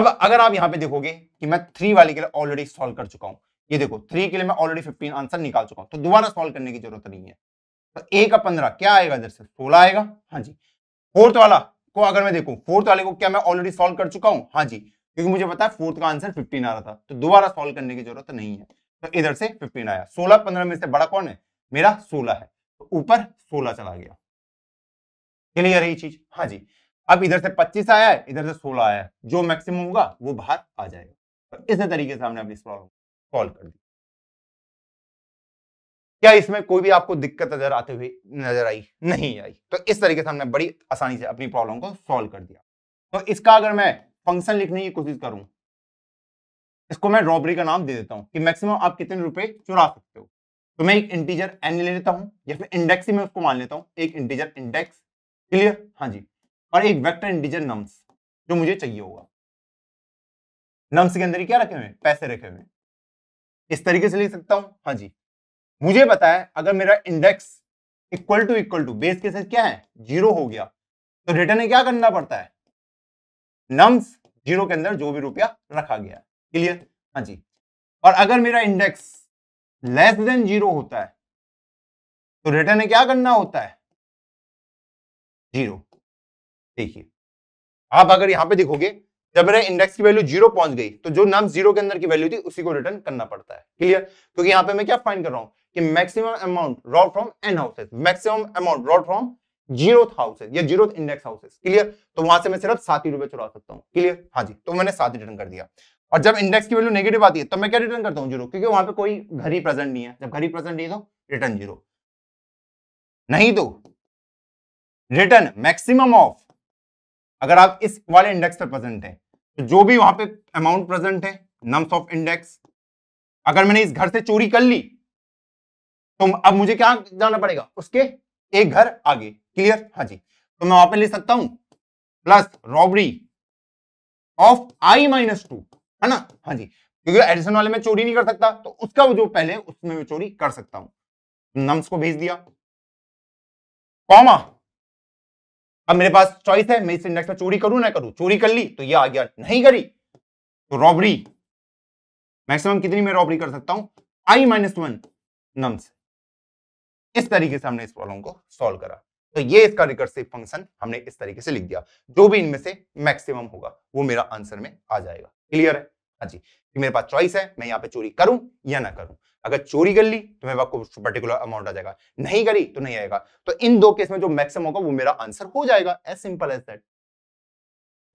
अब अगर आप यहां पे देखोगे कि मैं थ्री वाले के लिए ऑलरेडी सॉल्व कर चुका हूं ये देखो थ्री के लिए मैं ऑलरेडी फिफ्टीन आंसर निकाल चुका हूं तो दोबारा सॉल्व करने की जरूरत नहीं है तो ए का पंद्रह क्या आएगा इधर से सोलह आएगा हाँ जी फोर्थ वाला को अगर मैं देखू फोर्थ वाले को क्या मैं ऑलरेडी सोल्व कर चुका हूँ हाँ जी क्योंकि मुझे पता है फोर्थ का आंसर फिफ्टीन आ रहा था तो दोबारा सोल्व करने की जरूरत नहीं है तो इधर से फिफ्टीन आया सोलह पंद्रह में से बड़ा कौन है मेरा सोलह है तो ऊपर सोलह चला गया क्लियर है ये चीज हाँ जी अब इधर से पच्चीस आया है इधर से सोलह आया है जो मैक्सिमम होगा वो बाहर आ जाएगा तो इस तरीके से हमने अपनी प्रॉब्लम सॉल्व कर दी क्या इसमें कोई भी आपको दिक्कत नजर आते हुए नजर आई नहीं आई तो इस तरीके से हमने बड़ी आसानी से अपनी प्रॉब्लम को सॉल्व कर दिया तो इसका अगर मैं फंक्शन लिखने की कोशिश करूं इसको मैं रॉबरी का नाम दे देता हूं कि मैक्सिमम आप कितने रुपए चुरा सकते हो तो मैं एक इंटीजर एन ले लेता हूं या फिर इंडेक्स ही मैं उसको मान लेता हूं एक इंटीजर इंडेक्स क्लियर हाँ जी और एक वेक्टर इंटीजर नम्स जो मुझे चाहिए होगा नम्स के अंदर क्या रखे हुए पैसे रखे हुए इस तरीके से लिख सकता हूँ हाँ जी मुझे पता है अगर मेरा index equal to equal to base के साथ क्या है जीरो हो गया तो रिटर्न क्या करना पड़ता है नम्स जीरो के अंदर जो भी रुपया रखा गया क्लियर हाँ जी और अगर मेरा इंडेक्स लेस देन जीरो होता है तो रिटर्न क्या करना होता है जीरो देखिए आप अगर यहां पे देखोगे जब मेरे इंडेक्स की वैल्यू जीरो पहुंच गई तो जो नम जीरो के अंदर की वैल्यू थी उसी को रिटर्न करना पड़ता है क्लियर क्योंकि यहां पे मैं क्या फाइंड कर रहा हूं कि maximum amount draw from N houses maximum amount draw from zero houses या जीरो इंडेक्स हाउसेस क्लियर तो वहां से मैं सिर्फ सात ही रुपए चुरा सकता हूँ क्लियर हाँ जी तो मैंने सात रिटर्न कर दिया और जब इंडेक्स की वैल्यू नेगेटिव आती है तो मैं क्या रिटर्न करता हूँ जीरो क्योंकि वहां पर कोई घर ही प्रेजेंट नहीं है जब घर ही प्रेजेंट नहीं है तो रिटर्न जीरो नहीं तो रिटर्न मैक्सिमम ऑफ अगर आप इस वाले इंडेक्स पर प्रेजेंट है तो जो भी वहां पे अमाउंट प्रेजेंट है नम्स ऑफ इंडेक्स अगर मैंने इस घर से चोरी कर ली तो अब मुझे क्या जाना पड़ेगा उसके एक घर आगे क्लियर हाँ जी तो मैं वहां पर ले सकता हूं plus robbery of i minus two है ना हाँ जी क्योंकि एडिशन वाले में चोरी नहीं कर सकता तो उसका जो पहले उसमें मैं चोरी कर सकता हूं नम्स को भेज दिया कॉमा अब मेरे पास चॉइस है मैं इस इंडेक्स में चोरी करूं ना करूं चोरी कर ली तो ये आ गया नहीं करी तो रॉबरी मैक्सिमम कितनी मैं रॉबरी कर सकता हूं आई माइनस वन नम्स इस तरीके से हमने इस प्रॉब्लम को सॉल्व करा तो ये इसका रिकर्सिव फंक्शन हमने इस तरीके से लिख दिया जो भी इनमें से मैक्सिमम होगा वो मेरा आंसर में आ जाएगा क्लियर है हाँ जी कि मेरे पास चॉइस है मैं यहाँ पे चोरी करूं या ना करूं अगर चोरी कर ली तो मेरे पास पर्टिकुलर अमाउंट आ जाएगा नहीं करी तो नहीं आएगा तो इन दो केस में जो मैक्सिमम होगा वो मेरा आंसर हो जाएगा एज सिंपल एज दैट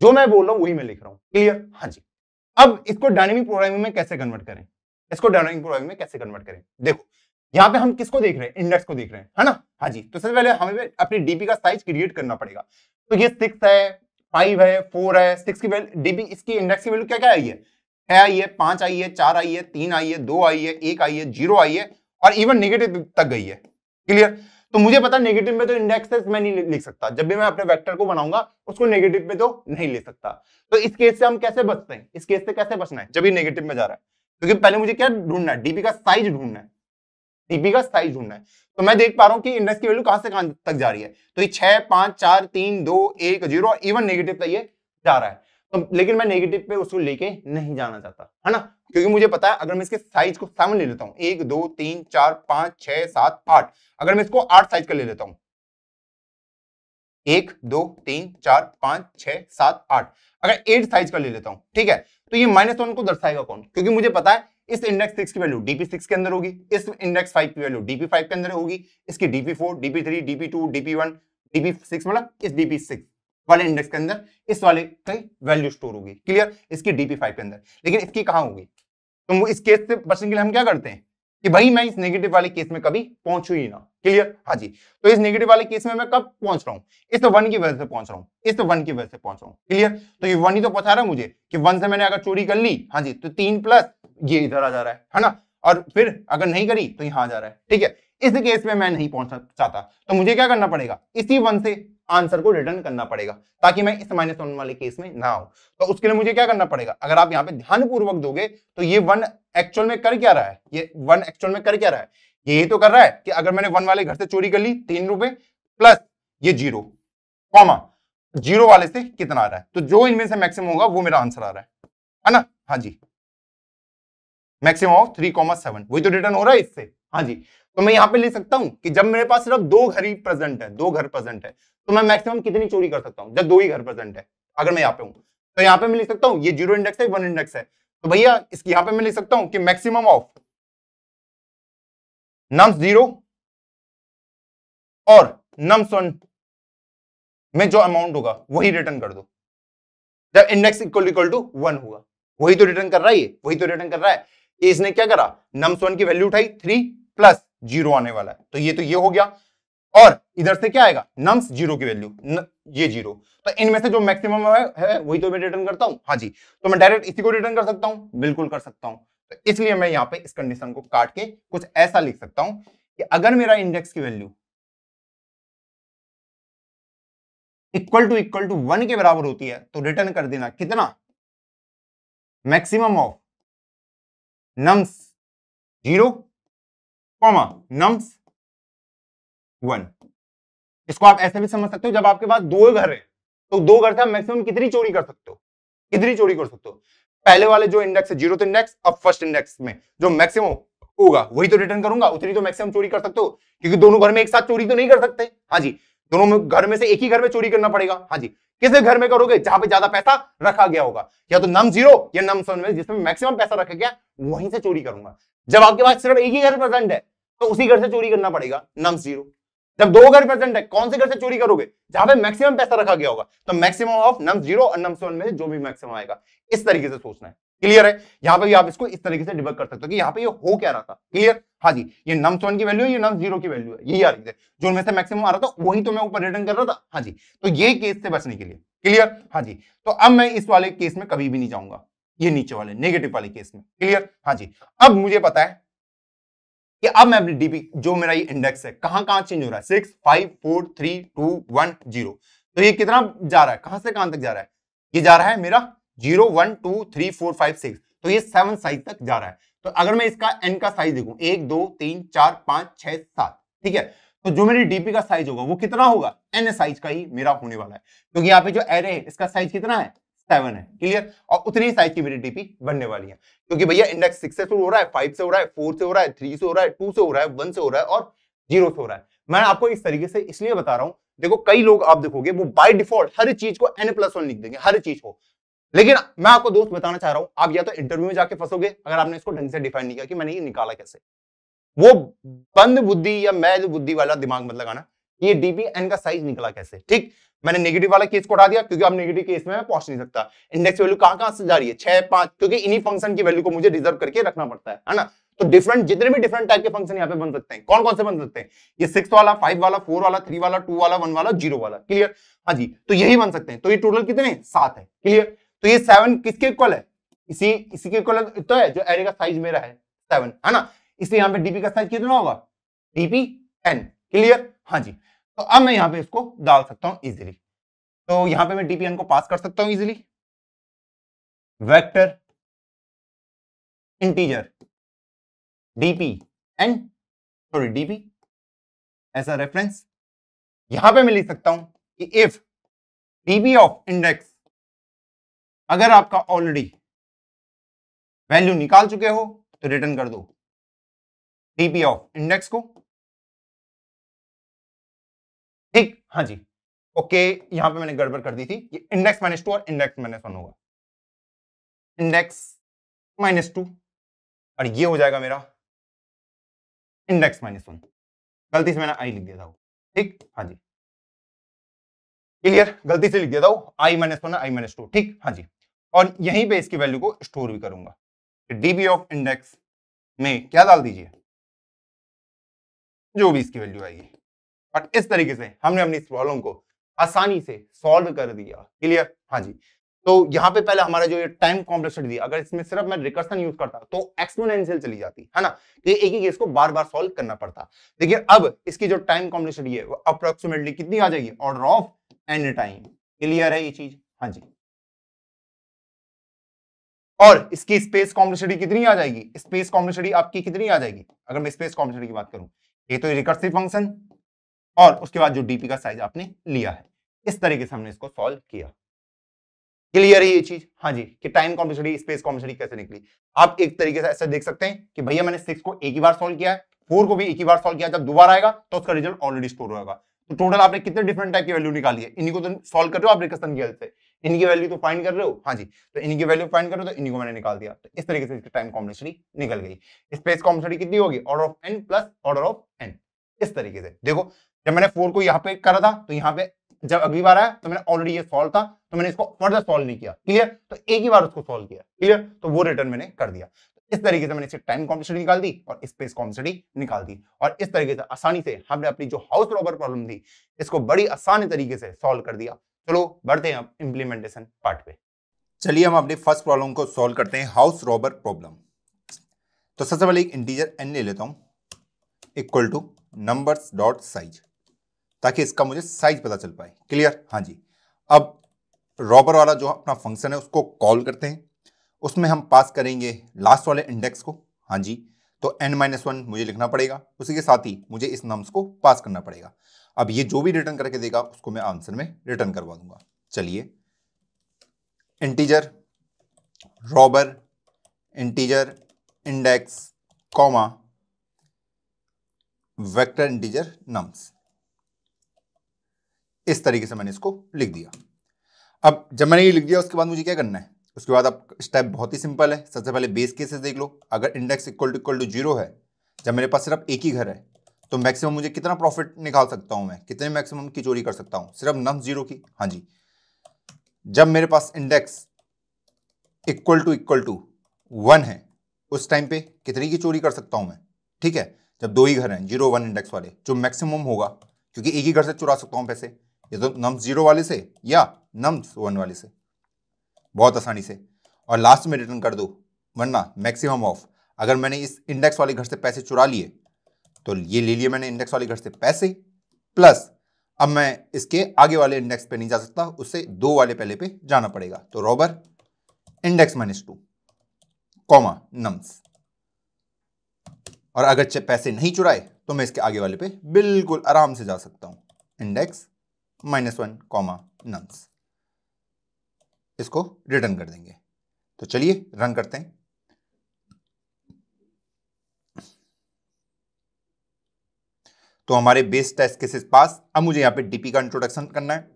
जो मैं बोल रहा हूँ वही मैं लिख रहा हूँ क्लियर हाँ जी अब इसको डायनेमिक प्रोग्रामिंग में कैसे कन्वर्ट करें इसको डायनेमिक प्रोग्रामिंग में कैसे कन्वर्ट करें देखो यहाँ पे हम किसको देख रहे हैं इंडेक्स को देख रहे हैं है ना हाँ जी तो सबसे पहले हमें अपनी डीपी का साइज क्रिएट करना पड़ेगा तो ये सिक्स है फाइव है फोर है सिक्स की वैल्यू डीपी इसकी इंडेक्स की वैल्यू क्या क्या आई है छह आई है पांच आई है चार आई है तीन आई है दो आई है एक आई है जीरो आई है और इवन नेगेटिव तक गई है क्लियर तो मुझे पता नेगेटिव में तो इंडेक्सेस मैं नहीं लिख सकता जब भी मैं अपने वेक्टर को बनाऊंगा उसको नेगेटिव में तो नहीं ले सकता तो इस केस से हम कैसे बचते हैं इस केस से कैसे बचना है जब ये नेगेटिव में जा रहा है क्योंकि पहले मुझे क्या ढूंढना है डीपी का साइज ढूंढना है सीपी का साइज ढूंढना है तो मैं देख पा रहा हूँ कि इंडेक्स की वैल्यू कहां से कहां तक जा रही है तो ये छह पांच चार तीन दो एक जीरो इवन नेगेटिव तक ये जा रहा है तो लेकिन मैं नेगेटिव पे उसको लेके नहीं जाना चाहता है ना क्योंकि मुझे पता है अगर मैं इसके साइज को सेवन ले लेता हूँ एक दो तीन चार पांच छह सात आठ अगर मैं इसको आठ साइज का ले लेता हूँ एक दो तीन चार पांच छह सात आठ अगर एट साइज का ले लेता हूँ ठीक है तो ये माइनस वन को दर्शाएगा कौन क्योंकि मुझे पता है इस इंडेक्स सिक्स की वैल्यू डीपी सिक्स के अंदर होगी इस इंडेक्स फाइव की वैल्यू डीपी फाइव के अंदर होगी इसकी DP four DP three DP two DP one DP six मतलब इस डीपी सिक्स वाले इंडेक्स के अंदर इस वाले कई वैल्यू स्टोर होगी क्लियर इसकी डीपी फाइव के अंदर लेकिन इसकी कहाँ होगी तो इस केस से बचने के लिए हम क्या करते हैं कि भाई मैं इस नेगेटिव वाले केस में कभी पहुंचू ही ना क्लियर हाँ जी तो इस नेगेटिव वाले केस में मैं कब पहुंच रहा हूं इस तो वन की वजह से पहुंच रहा हूं इस तो वन की वजह से पहुंच रहा हूं क्लियर तो ये वन ही तो पता रहा है मुझे कि वन से मैंने अगर चोरी कर ली हाँ जी तो तीन प्लस ये इधर आ जा रहा है है ना और फिर अगर नहीं करी तो यहां आ जा रहा है ठीक है इस केस में मैं नहीं पहुंचना चाहता तो मुझे क्या करना पड़ेगा इसी वन से आंसर को रिटर्न करना पड़ेगा ताकि मैं इस माइनस वन वाले केस में ना हो तो उसके लिए मुझे क्या करना पड़ेगा अगर आप यहाँ पे ध्यानपूर्वक दोगे तो ये वन एक्चुअल में कर क्या रहा है ये वन एक्चुअल में कर क्या रहा है ये तो कर रहा है कि अगर मैंने वन वाले घर से चोरी कर ली तीन रुपए प्लस ये जीरो कॉमा जीरो वाले से कितना आ रहा है तो जो इनमें से मैक्सिमम होगा वो मेरा आंसर आ रहा है है ना हाँ जी maximum of three comma seven वही तो रिटर्न हो रहा है इससे हाँ जी तो मैं यहाँ पे ले सकता हूँ कि जब मेरे पास सिर्फ दो घर ही प्रेजेंट है दो घर प्रेजेंट है तो मैं मैक्सिमम कितनी चोरी कर सकता हूँ जब दो ही घर प्रेजेंट है अगर मैं यहाँ पे हूँ तो यहाँ पे मैं ले सकता हूँ ये जीरो इंडेक्स है वन इंडेक्स है तो भैया इसकी यहाँ पे मैं ले सकता हूँ कि मैक्सिमम ऑफ नम्स जीरो और नम्स वन में जो अमाउंट होगा वही रिटर्न कर दो जब index equal equal to one होगा वही तो रिटर्न कर रहा है वही तो रिटर्न कर रहा है इसने क्या करा नम्स वन की वैल्यू उठाई थ्री प्लस जीरो आने वाला है तो ये तो ये हो गया और इधर से क्या आएगा नम्स जीरो की वैल्यू न, ये जीरो तो इनमें से जो मैक्सिमम है, है वही तो मैं रिटर्न करता हूं हाँ जी तो मैं डायरेक्ट इसी को रिटर्न कर सकता हूं बिल्कुल कर सकता हूं तो इसलिए मैं यहां पे इस कंडीशन को काट के कुछ ऐसा लिख सकता हूं कि अगर मेरा इंडेक्स की value equal to equal to one के बराबर होती है तो रिटर्न कर देना कितना maximum of nums zero comma nums one इसको आप ऐसे भी समझ सकते हो जब आपके पास दो घर है तो दो घर से आप मैक्सिमम कितनी चोरी कर सकते हो कितनी चोरी कर सकते हो पहले वाले जो इंडेक्स है जीरो तो इंडेक्स अब फर्स्ट इंडेक्स में जो मैक्सिमम होगा वही तो रिटर्न करूंगा उतनी तो मैक्सिमम चोरी कर सकते हो क्योंकि दोनों घर में एक साथ चोरी तो नहीं कर सकते हाँ जी दोनों में घर में से एक ही घर में चोरी करना पड़ेगा हाँ जी किस घर में करोगे जहां पे ज्यादा पैसा रखा गया होगा या तो नम जीरो या नम सन में जिसमें मैक्सिमम पैसा रखा गया वहीं से चोरी करूंगा जब आपके पास सिर्फ एक ही घर प्रेजेंट है तो उसी घर से चोरी करना पड़ेगा नम जीरो जब दो घर प्रेजेंट है कौन से घर से चोरी करोगे जहां पे मैक्सिमम पैसा रखा गया होगा तो मैक्सिमम ऑफ नम जीरो और नम सेवन में से जो भी मैक्सिमम आएगा इस तरीके से सोचना है क्लियर है यहाँ पे भी आप इसको इस तरीके से डिवर्क कर सकते हो कि यहाँ पे ये हो क्या रहा था क्लियर हाँ जी ये नम्स वन की वैल्यू है ये नम्स जीरो की वैल्यू है यही आ रही है जो में से मैक्सिमम आ रहा था वही तो मैं ऊपर रिटर्न कर रहा था हाँ जी तो ये केस से बचने के लिए क्लियर हाँ जी तो अब मैं इस वाले केस में कभी भी नहीं जाऊंगा ये नीचे वाले नेगेटिव वाले केस में क्लियर हाँ जी अब मुझे पता है कि अब मैं अपनी डीपी जो मेरा ये इंडेक्स है कहां कहां चेंज हो रहा है six five four three two one zero तो ये कितना जा रहा है कहां से कहां तक जा रहा है ये जा रहा है मेरा zero one two three four five six तो ये सेवन साइज तक जा रहा है तो अगर मैं इसका एन का साइज देखू एक दो तीन चार पांच छह सात ठीक है तो जो मेरी डीपी का साइज होगा वो कितना होगा एन साइज का ही मेरा होने वाला है क्योंकि यहाँ पे जो एरे है इसका साइज कितना है सेवन है क्लियर और उतनी साइज की मेरी डीपी बनने वाली है क्योंकि भैया इंडेक्स सिक्स से शुरू हो रहा है फाइव से हो रहा है फोर से हो रहा है थ्री से हो रहा है टू से हो रहा है वन से हो रहा है और जीरो से हो रहा है मैं आपको इस तरीके से इसलिए बता रहा हूँ देखो कई लोग आप देखोगे वो बाय डिफॉल्ट हर चीज को एन प्लस वन लिख देंगे हर चीज को लेकिन मैं आपको दोस्त बताना चाह रहा हूं आप या तो इंटरव्यू में जाके फंसोगे अगर आपने इसको ढंग से डिफाइन नहीं किया कि मैंने ये निकाला कैसे वो बंद बुद्धि या मैद बुद्धि वाला दिमाग मत लगाना ये डीबीएन का साइज निकला कैसे ठीक मैंने नेगेटिव वाला केस को उठा दिया क्योंकि आप नेगेटिव केस में पहुंच नहीं सकता इंडेक्स वैल्यू कहां कहां से जा रही है छह पांच क्योंकि इन्हीं फंक्शन की वैल्यू को मुझे रिजर्व करके रखना पड़ता है ना तो डिफरेंट जितने भी डिफरेंट टाइप के फंक्शन यहाँ पे बन सकते हैं कौन कौन से बन सकते हैं ये सिक्स वाला फाइव वाला फोर वाला थ्री वाला टू वाला वन वाला जीरो वाला क्लियर हाँ जी तो यही बन सकते हैं तो ये टोटल कितने सात है क्लियर तो ये सेवन किसके इक्वल है इसी इसी के इक्वल तो है जो एरे का साइज मेरा है सेवन है ना इसलिए यहाँ पे डीपी का साइज कितना होगा डीपी एन क्लियर हाँ जी तो अब मैं यहाँ पे इसको डाल सकता हूँ इजिली तो यहाँ पे मैं डीपीएन को पास कर सकता हूँ easily vector integer DP n sorry DP ऐसा रेफरेंस यहां पे मैं लिख सकता हूं कि इफ डीपी ऑफ इंडेक्स अगर आपका ऑलरेडी वैल्यू निकाल चुके हो तो रिटर्न कर दो डीपी ऑफ इंडेक्स को ठीक हाँ जी ओके यहां पे मैंने गड़बड़ कर दी थी ये इंडेक्स माइनस टू और इंडेक्स माइनस वन होगा इंडेक्स माइनस टू और ये हो जाएगा मेरा इंडेक्स माइनस वन गलती से मैंने आई लिख दिया था ठीक हाँ जी क्लियर गलती से लिख दिया था i minus one i minus two ठीक हाँ जी और यहीं पे इसकी वैल्यू को स्टोर भी करूंगा डीबी ऑफ इंडेक्स में क्या डाल दीजिए जो भी इसकी वैल्यू आएगी और इस तरीके से हमने अपनी प्रॉब्लम को आसानी से सॉल्व कर दिया क्लियर हाँ जी तो यहाँ पे पहले हमारा जो ये टाइम कॉम्प्लेक्सिटी थी अगर इसमें सिर्फ मैं रिकर्सन यूज करता तो एक्सपोनेंशियल चली जाती है ना तो ये एक ही केस को बार बार सॉल्व करना पड़ता देखिए अब इसकी जो टाइम कॉम्प्लेक्सिटी है वो अप्रोक्सीमेटली कितनी आ जाएगी order of n time clear है ये चीज हाँ जी और इसकी स्पेस कॉम्प्लेक्सिटी कितनी आ जाएगी स्पेस कॉम्प्लेक्सिटी आपकी कितनी आ जाएगी अगर मैं स्पेस कॉम्प्लेक्सिटी की बात करूं ये तो रिकर्सिव फंक्शन और उसके बाद जो डीपी का साइज आपने लिया है इस तरीके से हमने इसको सॉल्व किया क्लियर है ये चीज हाँ जी कि टाइम कॉम्प्लेक्सिटी स्पेस कॉम्प्लेक्सिटी कैसे निकली आप एक तरीके से ऐसे देख सकते हैं कि भैया मैंने सिक्स को एक ही बार सॉल्व किया है फोर को भी एक ही बार सॉल्व किया जब दोबारा आएगा तो उसका रिजल्ट ऑलरेडी स्टोर होगा तो टोटल आपने कितने डिफरेंट टाइप की वैल्यू निकाली है इन्हीं को तो सॉल्व कर रहे हो आप रिकर्सन की हेल्प से इनकी वैल्यू तो फाइंड कर रहे हो हाँ जी तो इनकी वैल्यू फाइंड कर रहे हो तो इनको मैंने निकाल दिया तो इस तरीके से इसकी टाइम कॉम्प्लेक्सिटी निकल गई स्पेस कॉम्प्लेक्सिटी कितनी होगी order of n plus order of n इस तरीके से देखो जब मैंने फोर को यहाँ पे करा था तो यहाँ पे जब अगली बार आया तो मैंने ऑलरेडी ये सॉल्व था तो मैंने इसको फर्दर सॉल्व नहीं किया क्लियर तो एक ही बार उसको सॉल्व किया क्लियर तो वो रिटर्न मैंने कर दिया तो इस तरीके से मैंने इसे टाइम कॉम्पिटिशन निकाल दी और स्पेस कॉम्प्लेक्सिटी निकाल दी और इस तरीके से आसानी से हमने अपनी जो हाउस रॉबर प्रॉब्लम थी इसको बड़ी आसान तरीके से सॉल्व कर दिया चलो बढ़ते हैं अब इम्प्लीमेंटेशन पार्ट पे चलिए हम अपने फर्स्ट प्रॉब्लम को सॉल्व करते हैं हाउस रॉबर प्रॉब्लम तो सबसे पहले एक इंटीजर एन ले लेता हूँ equal to numbers dot size ताकि इसका मुझे साइज पता चल पाए क्लियर हाँ जी अब रॉबर वाला जो अपना फंक्शन है उसको कॉल करते हैं उसमें हम पास करेंगे लास्ट वाले इंडेक्स को हाँ जी तो एन माइनस वन मुझे लिखना पड़ेगा उसी के साथ ही मुझे इस नम्स को पास करना पड़ेगा अब ये जो भी रिटर्न करके देगा उसको मैं आंसर में रिटर्न करवा दूंगा चलिए integer robber integer index comma vector integer nums इस तरीके से मैंने इसको लिख दिया अब जब मैंने ये लिख दिया उसके बाद मुझे क्या करना है उसके बाद अब स्टेप बहुत ही सिंपल है सबसे पहले बेस केसेस देख लो अगर index equal to equal to zero है जब मेरे पास सिर्फ एक ही घर है तो मैक्सिमम मुझे कितना प्रॉफिट निकाल सकता हूं मैं कितने मैक्सिमम की चोरी कर सकता हूं सिर्फ नम जीरो की हाँ जी जब मेरे पास index equal to equal to one है उस टाइम पे कितने की चोरी कर सकता हूं मैं ठीक है जब दो ही घर हैं जीरो वन इंडेक्स वाले जो मैक्सिमम होगा क्योंकि एक ही घर से चुरा सकता हूं पैसे ये तो नम्स जीरो वाले से या नम्स वन वाले से बहुत आसानी से और लास्ट में रिटर्न कर दो वरना मैक्सिमम ऑफ अगर मैंने इस इंडेक्स वाले घर से पैसे चुरा लिए तो ये ले लिया मैंने इंडेक्स वाली घर से पैसे प्लस अब मैं इसके आगे वाले इंडेक्स पे नहीं जा सकता उससे दो वाले पहले पे जाना पड़ेगा तो robber index minus two comma nums और अगर पैसे नहीं चुराए तो मैं इसके आगे वाले पे बिल्कुल आराम से जा सकता हूं index minus one comma nums इसको रिटर्न कर देंगे तो चलिए रन करते हैं तो हमारे बेस टेस्ट केसेस पास अब मुझे यहाँ पे डीपी का इंट्रोडक्शन करना है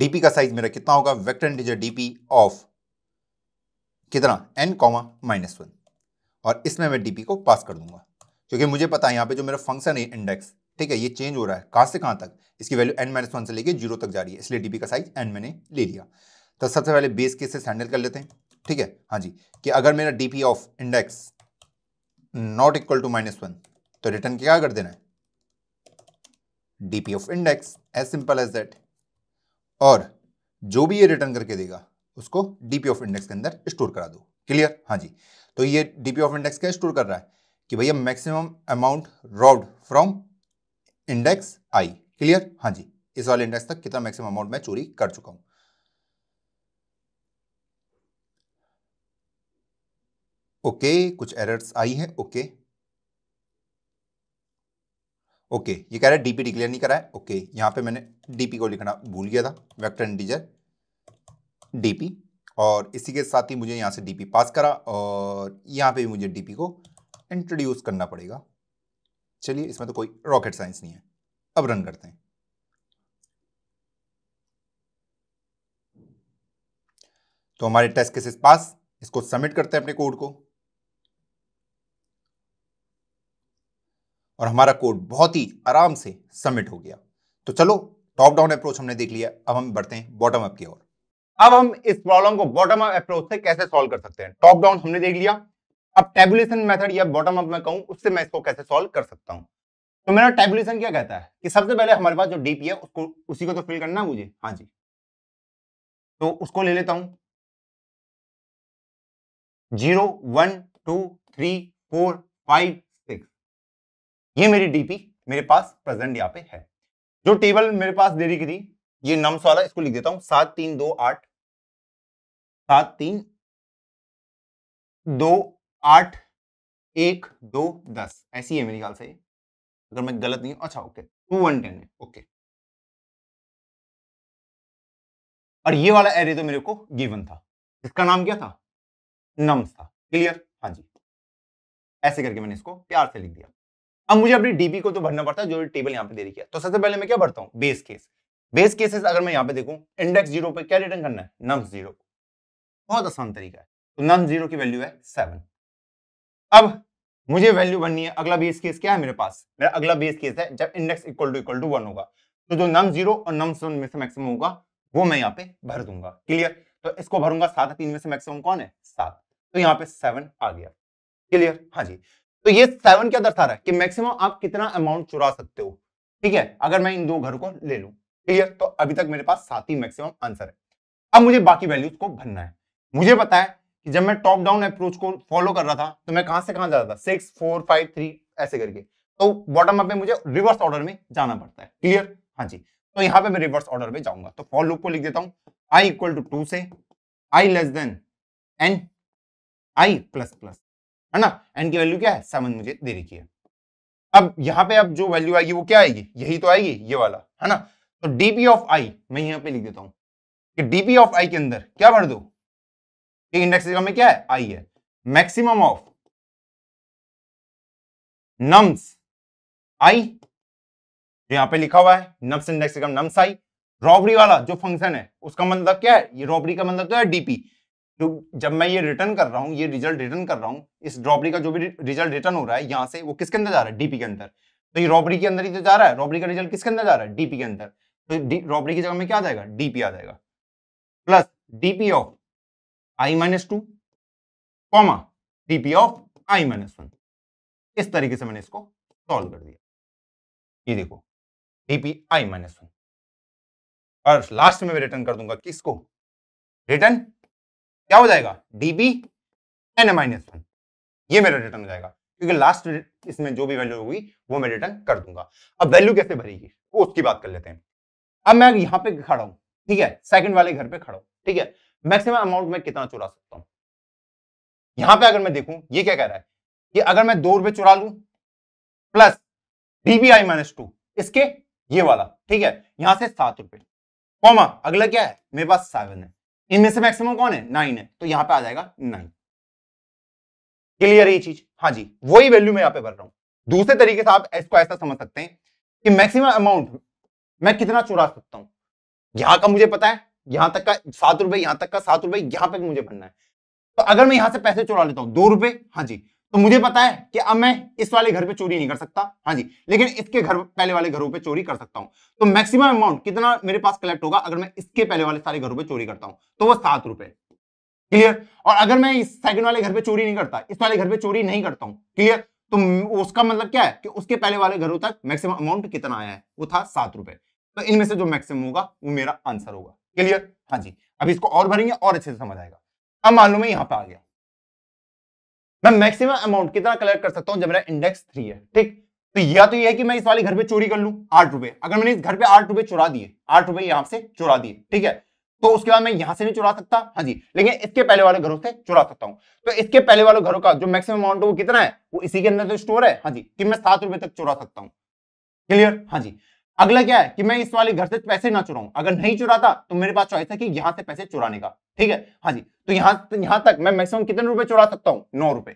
डीपी का साइज मेरा कितना होगा वेक्टर इंटीजर डीपी ऑफ कितना एन कॉमा माइनस वन और इसमें मैं डीपी को पास कर दूंगा क्योंकि मुझे पता है यहाँ पे जो मेरा फंक्शन है इंडेक्स ठीक है ये चेंज हो रहा है कहाँ से कहाँ तक इसकी वैल्यू एन माइनस वन से लेकर जीरो तक जा रही है इसलिए डीपी का साइज एन मैंने ले लिया तो सबसे पहले बेस केसेस हैंडल कर लेते हैं ठीक है हाँ जी कि अगर मेरा DP of index not equal to minus one तो रिटर्न क्या कर देना है DP of index as simple as that और जो भी ये रिटर्न करके देगा उसको डीपी ऑफ इंडेक्स के अंदर स्टोर करा दो क्लियर हाँ जी तो ये डीपी ऑफ इंडेक्स क्या स्टोर कर रहा है कि भैया maximum amount robbed from index i clear हाँ जी इस वाले इंडेक्स तक कितना मैक्सिमम अमाउंट मैं चोरी कर चुका हूं ओके okay, कुछ एरर्स आई हैं ओके okay. ओके ये कह रहा है डीपी डिक्लेयर नहीं करा है ओके यहां यहाँ पे मैंने डीपी को लिखना भूल गया था वेक्टर इंटीजर डीपी और इसी के साथ ही मुझे यहाँ से डीपी पास करा और यहाँ पे भी मुझे डीपी को इंट्रोड्यूस करना पड़ेगा चलिए इसमें तो कोई रॉकेट साइंस नहीं है अब रन करते हैं तो हमारे टेस्ट केसेस पास इसको सबमिट करते हैं अपने कोड को और हमारा कोड बहुत ही आराम से सबमिट हो गया तो चलो टॉप डाउन अप्रोच हमने देख लिया अब हम बढ़ते हैं बॉटम अप की ओर अब हम इस प्रॉब्लम को बॉटम अप अप्रोच से कैसे सॉल्व कर सकते हैं टॉप डाउन हमने देख लिया अब टेबुलेशन मेथड या बॉटम अप मैं कहूं उससे मैं इसको कैसे सॉल्व कर सकता हूं तो मेरा टेबुलेशन क्या कहता है कि सबसे पहले हमारे पास जो डीपी है उसको उसी को तो फिल करना है मुझे हाँ जी तो उसको ले लेता हूं zero one two three four five ये मेरी डीपी मेरे पास प्रेजेंट यहाँ पे है जो टेबल मेरे पास दे रही थी ये नम्स वाला इसको लिख देता हूं सात तीन दो आठ सात तीन दो आठ एक दो दस ऐसी है मेरे ख्याल से अगर मैं गलत नहीं अच्छा ओके टू वन टेन है ओके और ये वाला एरे तो मेरे को गिवन था इसका नाम क्या था नम्स था क्लियर हाँ जी ऐसे करके मैंने इसको प्यार से लिख दिया अब मुझे अपनी डीपी को तो भरना पड़ता है जो टेबल यहाँ पे दे रखी है तो सबसे पहले मैं क्या भरता हूँ बेस केस बेस केसेस अगर मैं यहाँ पे देखू इंडेक्स जीरो पे क्या रिटर्न करना है नम जीरो बहुत आसान तरीका है तो नम जीरो की वैल्यू है सेवन अब मुझे वैल्यू बननी है अगला बेस केस क्या है मेरे पास मेरा अगला बेस केस है जब index equal to equal to one होगा तो जो नम जीरो और नम सेवन में से मैक्सिमम होगा वो मैं यहाँ पे भर दूंगा क्लियर तो इसको भरूंगा सात तीन में से मैक्सिमम कौन है सात तो यहाँ पे सेवन आ गया क्लियर हाँ जी तो ये सेवन क्या दर्शा रहा है कि मैक्सिमम आप कितना अमाउंट चुरा सकते हो ठीक है अगर मैं इन दो घर को ले लू ठीक है तो अभी तक मेरे पास सात ही मैक्सिमम आंसर है अब मुझे बाकी वैल्यूज को भरना है मुझे पता है कि जब मैं टॉप डाउन अप्रोच को फॉलो कर रहा था तो मैं कहां से कहां जाता था सिक्स फोर फाइव थ्री ऐसे करके तो बॉटम अप में मुझे रिवर्स ऑर्डर में जाना पड़ता है क्लियर हाँ जी तो यहाँ पे मैं रिवर्स ऑर्डर में जाऊंगा तो फॉर लूप को लिख देता हूं आई इक्वल टू टू से आई लेस देन एन आई प्लस प्लस है ना एन की वैल्यू क्या है सेवन मुझे दे रखी है अब यहाँ पे अब जो वैल्यू आएगी वो क्या आएगी यही तो आएगी ये वाला है ना तो डीपी ऑफ आई मैं यहाँ पे लिख देता हूँ कि डीपी ऑफ आई के अंदर क्या भर दो इंडेक्स में क्या है आई है मैक्सिमम ऑफ नम्स आई जो यहां पे लिखा हुआ है nums index nums i robbery वाला जो फंक्शन है उसका मतलब क्या है ये रॉबरी का मतलब तो है डीपी जो जब मैं ये रिटर्न कर रहा हूँ ये रिजल्ट रिटर्न कर रहा हूँ इस रॉबरी का जो भी रिजल्ट रिटर्न हो रहा है यहाँ से वो किसके अंदर जा रहा है डीपी के अंदर तो ये रॉबरी के अंदर ही तो जा रहा है रॉबरी का रिजल्ट किसके अंदर जा रहा है डीपी के अंदर तो रॉबरी की जगह में क्या आ जाएगा डीपी आ जाएगा plus DP of i minus two comma DP of i minus one इस तरीके से मैंने इसको सॉल्व कर दिया ये देखो डीपी आई माइनस वन और लास्ट में मैं रिटर्न कर दूंगा किसको रिटर्न क्या हो जाएगा डीबी एन माइनस वन ये मेरा रिटर्न हो जाएगा क्योंकि लास्ट इसमें जो भी वैल्यू होगी वो मैं रिटर्न कर दूंगा अब वैल्यू कैसे भरेगी वो उसकी बात कर लेते हैं अब मैं यहाँ पे खड़ा हूँ ठीक है सेकंड वाले घर पे खड़ा हूँ ठीक है मैक्सिमम अमाउंट में कितना चुरा सकता हूँ यहाँ पे अगर मैं देखूं ये क्या कह रहा है कि अगर मैं दो रुपए चुरा लू प्लस डीबीआई माइनस टू इसके ये वाला ठीक है यहां से सात रुपए कॉमा अगला क्या है मेरे पास सेवन है इनमें से मैक्सिमम कौन है नाइन है तो यहां पे आ जाएगा नाइन क्लियर ये चीज हाँ जी वही वैल्यू मैं यहां पे भर रहा हूं दूसरे तरीके से आप इसको ऐसा समझ सकते हैं कि मैक्सिमम अमाउंट मैं कितना चुरा सकता हूं यहां का मुझे पता है यहां तक का सात रुपए यहां तक का सात रुपए यहां पर मुझे भरना है तो अगर मैं यहां से पैसे चुरा लेता हूं दो रुपए हाँ जी तो मुझे पता है कि अब मैं इस वाले घर पे चोरी नहीं कर सकता हाँ जी लेकिन इसके घर पहले वाले घरों पे चोरी कर सकता हूं तो मैक्सिमम अमाउंट कितना मेरे पास कलेक्ट होगा अगर मैं इसके पहले वाले सारे घरों पे चोरी करता हूं तो वो सात रुपए क्लियर और अगर मैं इस सेकंड वाले घर पे चोरी नहीं करता इस वाले घर पे चोरी नहीं करता हूं क्लियर तो उसका मतलब क्या है कि उसके पहले वाले घरों तक मैक्सिमम अमाउंट कितना आया है वो था सात रुपए तो इनमें से जो मैक्सिमम होगा वो मेरा आंसर होगा क्लियर हाँ जी अब इसको और भरेंगे और अच्छे से समझ आएगा अब मान लो मैं यहाँ पे आ गया मैं मैक्सिमम अमाउंट कितना कलेक्ट कर सकता हूं जब मेरा इंडेक्स थ्री है ठीक तो या तो यह है कि मैं इस वाले घर पे चोरी कर लू आठ रुपए अगर मैंने इस घर पे आठ रुपए चुरा दिए आठ रुपए यहां से चुरा दिए ठीक है तो उसके बाद मैं यहां से नहीं चुरा सकता हाँ जी लेकिन इसके पहले वाले घरों से चुरा सकता हूँ तो इसके पहले वाले घरों का जो मैक्सिमम अमाउंट है वो कितना है वो इसी के अंदर तो स्टोर है हाँ जी कि मैं सात रुपए तक चुरा सकता हूँ क्लियर हाँ जी अगला क्या है कि मैं इस वाले घर से पैसे ना चुराऊं अगर नहीं चुराता तो मेरे पास चॉइस है कि यहां से पैसे चुराने का ठीक है हाँ जी तो यहां यहां तक मैं मैक्सिमम कितने रुपए चुरा सकता हूँ नौ रुपए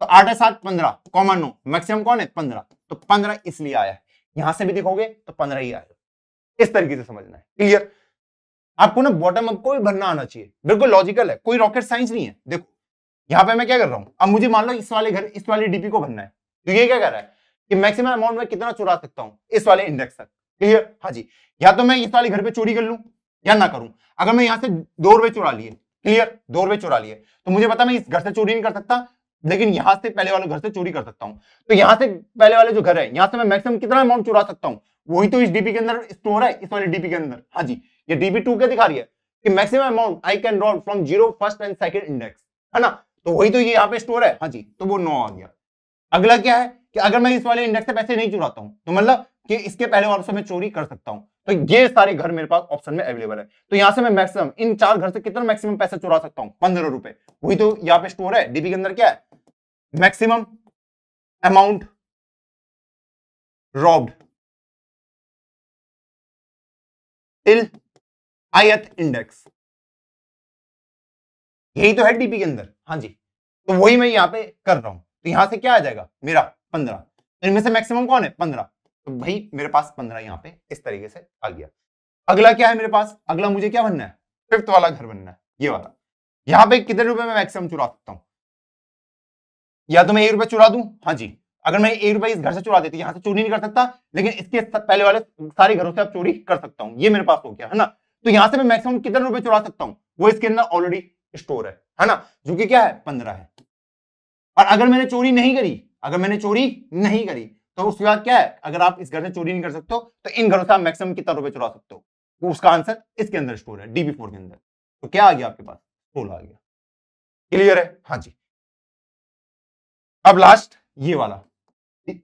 तो आठ है सात पंद्रह कॉमन नौ मैक्सिमम कौन है पंद्रह तो पंद्रह इसलिए आया है यहां से भी देखोगे तो पंद्रह ही आया इस तरीके से समझना है क्लियर आपको ना बॉटम अप को भी भरना आना चाहिए बिल्कुल लॉजिकल है कोई रॉकेट साइंस नहीं है देखो यहाँ पे मैं क्या कर रहा हूं अब मुझे मान लो इस वाले घर इस वाले डीपी को भरना है तो ये क्या कर रहा है कि मैक्सिमम अमाउंट में कितना चुरा सकता हूँ इस वाले इंडेक्स तक क्लियर हाँ जी या तो मैं इस वाले घर पे चोरी कर लू या ना करूं अगर मैं यहाँ से दो रुपए चुरा लिए क्लियर दो रुपए चुरा लिए तो मुझे पता मैं इस घर से चोरी नहीं कर सकता लेकिन यहाँ से पहले वाले घर से चोरी कर सकता हूँ तो यहाँ से पहले वाले जो घर है यहाँ से मैं मैक्सिमम कितना अमाउंट चुरा सकता हूं वही तो इस डीपी के अंदर स्टोर है इस वाले डीपी के अंदर हाँ जी ये डीपी टू क्या दिखा रही है कि maximum amount I can draw from zero first and second index है ना तो वही तो ये यहाँ पे स्टोर है हाँ जी तो वो नौ आ गया अगला क्या है कि अगर मैं इस वाले इंडेक्स से पैसे नहीं चुराता हूं तो मतलब कि इसके पहले से मैं चोरी कर सकता हूं तो ये सारे घर मेरे पास ऑप्शन में अवेलेबल है तो यहां से मैं मैक्सिमम इन चार घर से कितना मैक्सिमम पैसा चुरा सकता हूं पंद्रह रुपए वही तो यहाँ पे स्टोर है डीबी के अंदर क्या है maximum amount robbed till ith index यही तो है डीबी के अंदर हाँ जी तो वही मैं यहां पे कर रहा हूं तो यहां से क्या आ जाएगा मेरा पंद्रह तो इनमें से मैक्सिमम कौन है पंद्रह तो भाई मेरे पास पंद्रह यहाँ पे इस तरीके से आ गया अगला क्या है मेरे पास अगला मुझे क्या बनना है फिफ्थ वाला घर बनना है ये वाला यहाँ पे कितने रुपए में मैक्सिमम चुरा सकता हूँ या तो मैं एक रुपया चुरा दू हाँ जी अगर मैं एक रुपया इस घर से चुरा देती यहाँ से चोरी नहीं कर सकता लेकिन इसके पहले वाले सारे घरों से आप चोरी कर सकता हूँ ये मेरे पास हो गया है ना तो यहाँ से मैं मैक्सिमम कितने रुपए चुरा सकता हूँ वो इसके अंदर ऑलरेडी स्टोर है है ना जो कि क्या है पंद्रह है और अगर मैंने चोरी नहीं करी अगर मैंने चोरी नहीं करी तो उसके बाद क्या है अगर आप इस घर से चोरी नहीं कर सकते तो इन घरों से आप मैक्सिमम कितना रुपए चुरा सकते हो उसका आंसर इसके अंदर स्टोर है डीबी फोर के अंदर तो क्या आ गया आपके पास सोलह आ गया क्लियर है हाँ जी अब लास्ट ये वाला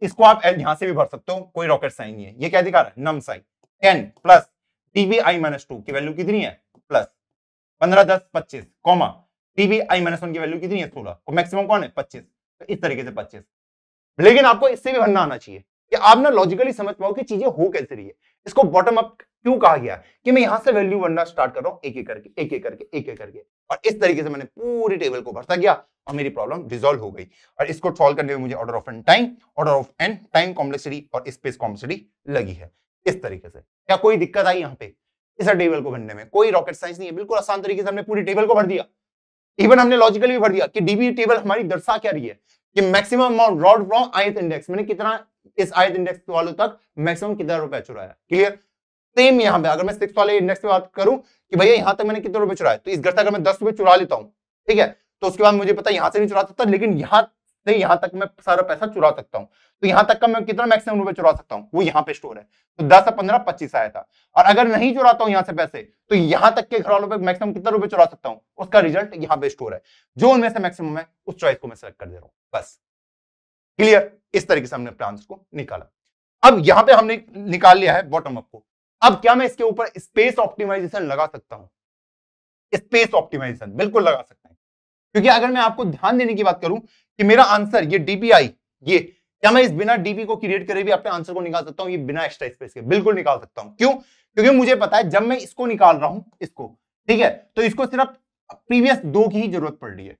इसको आप यहां से भी भर सकते हो कोई रॉकेट साइन नहीं है ये क्या दिखा रहा है नम साइन ten plus DP i minus two की वैल्यू कितनी है प्लस पंद्रह दस पच्चीस comma DP i minus one की वैल्यू कितनी है सोलह और मैक्सिमम कौन है पच्चीस तो इस तरीके से पच्चीस लेकिन आपको इससे भी भरना आना चाहिए कि आप ना लॉजिकली समझ पाओ कि चीजें हो कैसे रही है इसको बॉटम अप क्यों कहा गया कि मैं यहां से वैल्यू बनना स्टार्ट कर रहा हूं एक एक करके एक एक करके एक एक करके और इस तरीके से मैंने पूरी टेबल को भरता गया और मेरी प्रॉब्लम रिजोल्व हो गई और इसको सॉल्व करने में मुझे order of n time order of n time complexity और स्पेस कॉम्प्लेक्सिटी लगी है इस तरीके से क्या कोई दिक्कत आई यहाँ पे इस टेबल को भरने में कोई रॉकेट साइंस नहीं है बिल्कुल आसान तरीके से हमने पूरी टेबल को भर दिया इवन हमने लॉजिकल भी भर दिया कि डीबी टेबल हमारी दर्शा क्या रही है कि maximum amount robbed from ith index मैंने कितना इस आयत इंडेक्स वालों तक मैक्सिमम कितना रुपए चुराया क्लियर सेम यहां पे अगर मैं सिक्स वाले इंडेक्स की बात करूं कि भैया यहां तक मैंने कितने रुपए चुराए तो इस घर तक अगर मैं दस रुपए चुरा लेता हूं ठीक है तो उसके बाद मुझे पता यहां से नहीं चुराता था लेकिन यहां से यहां तक मैं सारा पैसा चुरा सकता हूँ तो यहां तक का मैं कितना मैक्सिमम रुपए चुरा सकता हूँ वो यहाँ पे स्टोर है तो दस पंद्रह पच्चीस आया था और अगर नहीं चुराता हूँ यहाँ से पैसे तो यहाँ तक के घर वालों पर मैक्सिमम कितना रुपए चुरा सकता हूँ उसका रिजल्ट यहाँ पे स्टोर है जो उनमें से मैक्सिमम है उस चॉइस को मैं सिलेक्ट कर दे रहा हूँ बस क्लियर इस तरीके से हमने प्लान को निकाला अब यहाँ पे हमने निकाल लिया है बॉटम अप को अब क्या मैं इसके ऊपर स्पेस ऑप्टिमाइजेशन लगा सकता हूँ स्पेस ऑप्टिमाइजेशन बिल्कुल लगा सकते हैं क्योंकि अगर मैं आपको ध्यान देने की बात करूं कि मेरा आंसर ये डीपीआई ये क्या मैं इस बिना डीपी को क्रिएट करे भी अपने आंसर को निकाल सकता हूँ ये बिना एक्स्ट्रा स्पेस के बिल्कुल निकाल सकता हूँ क्यों क्योंकि मुझे पता है जब मैं इसको निकाल रहा हूँ इसको ठीक है तो इसको सिर्फ प्रीवियस दो की ही जरूरत पड़ रही है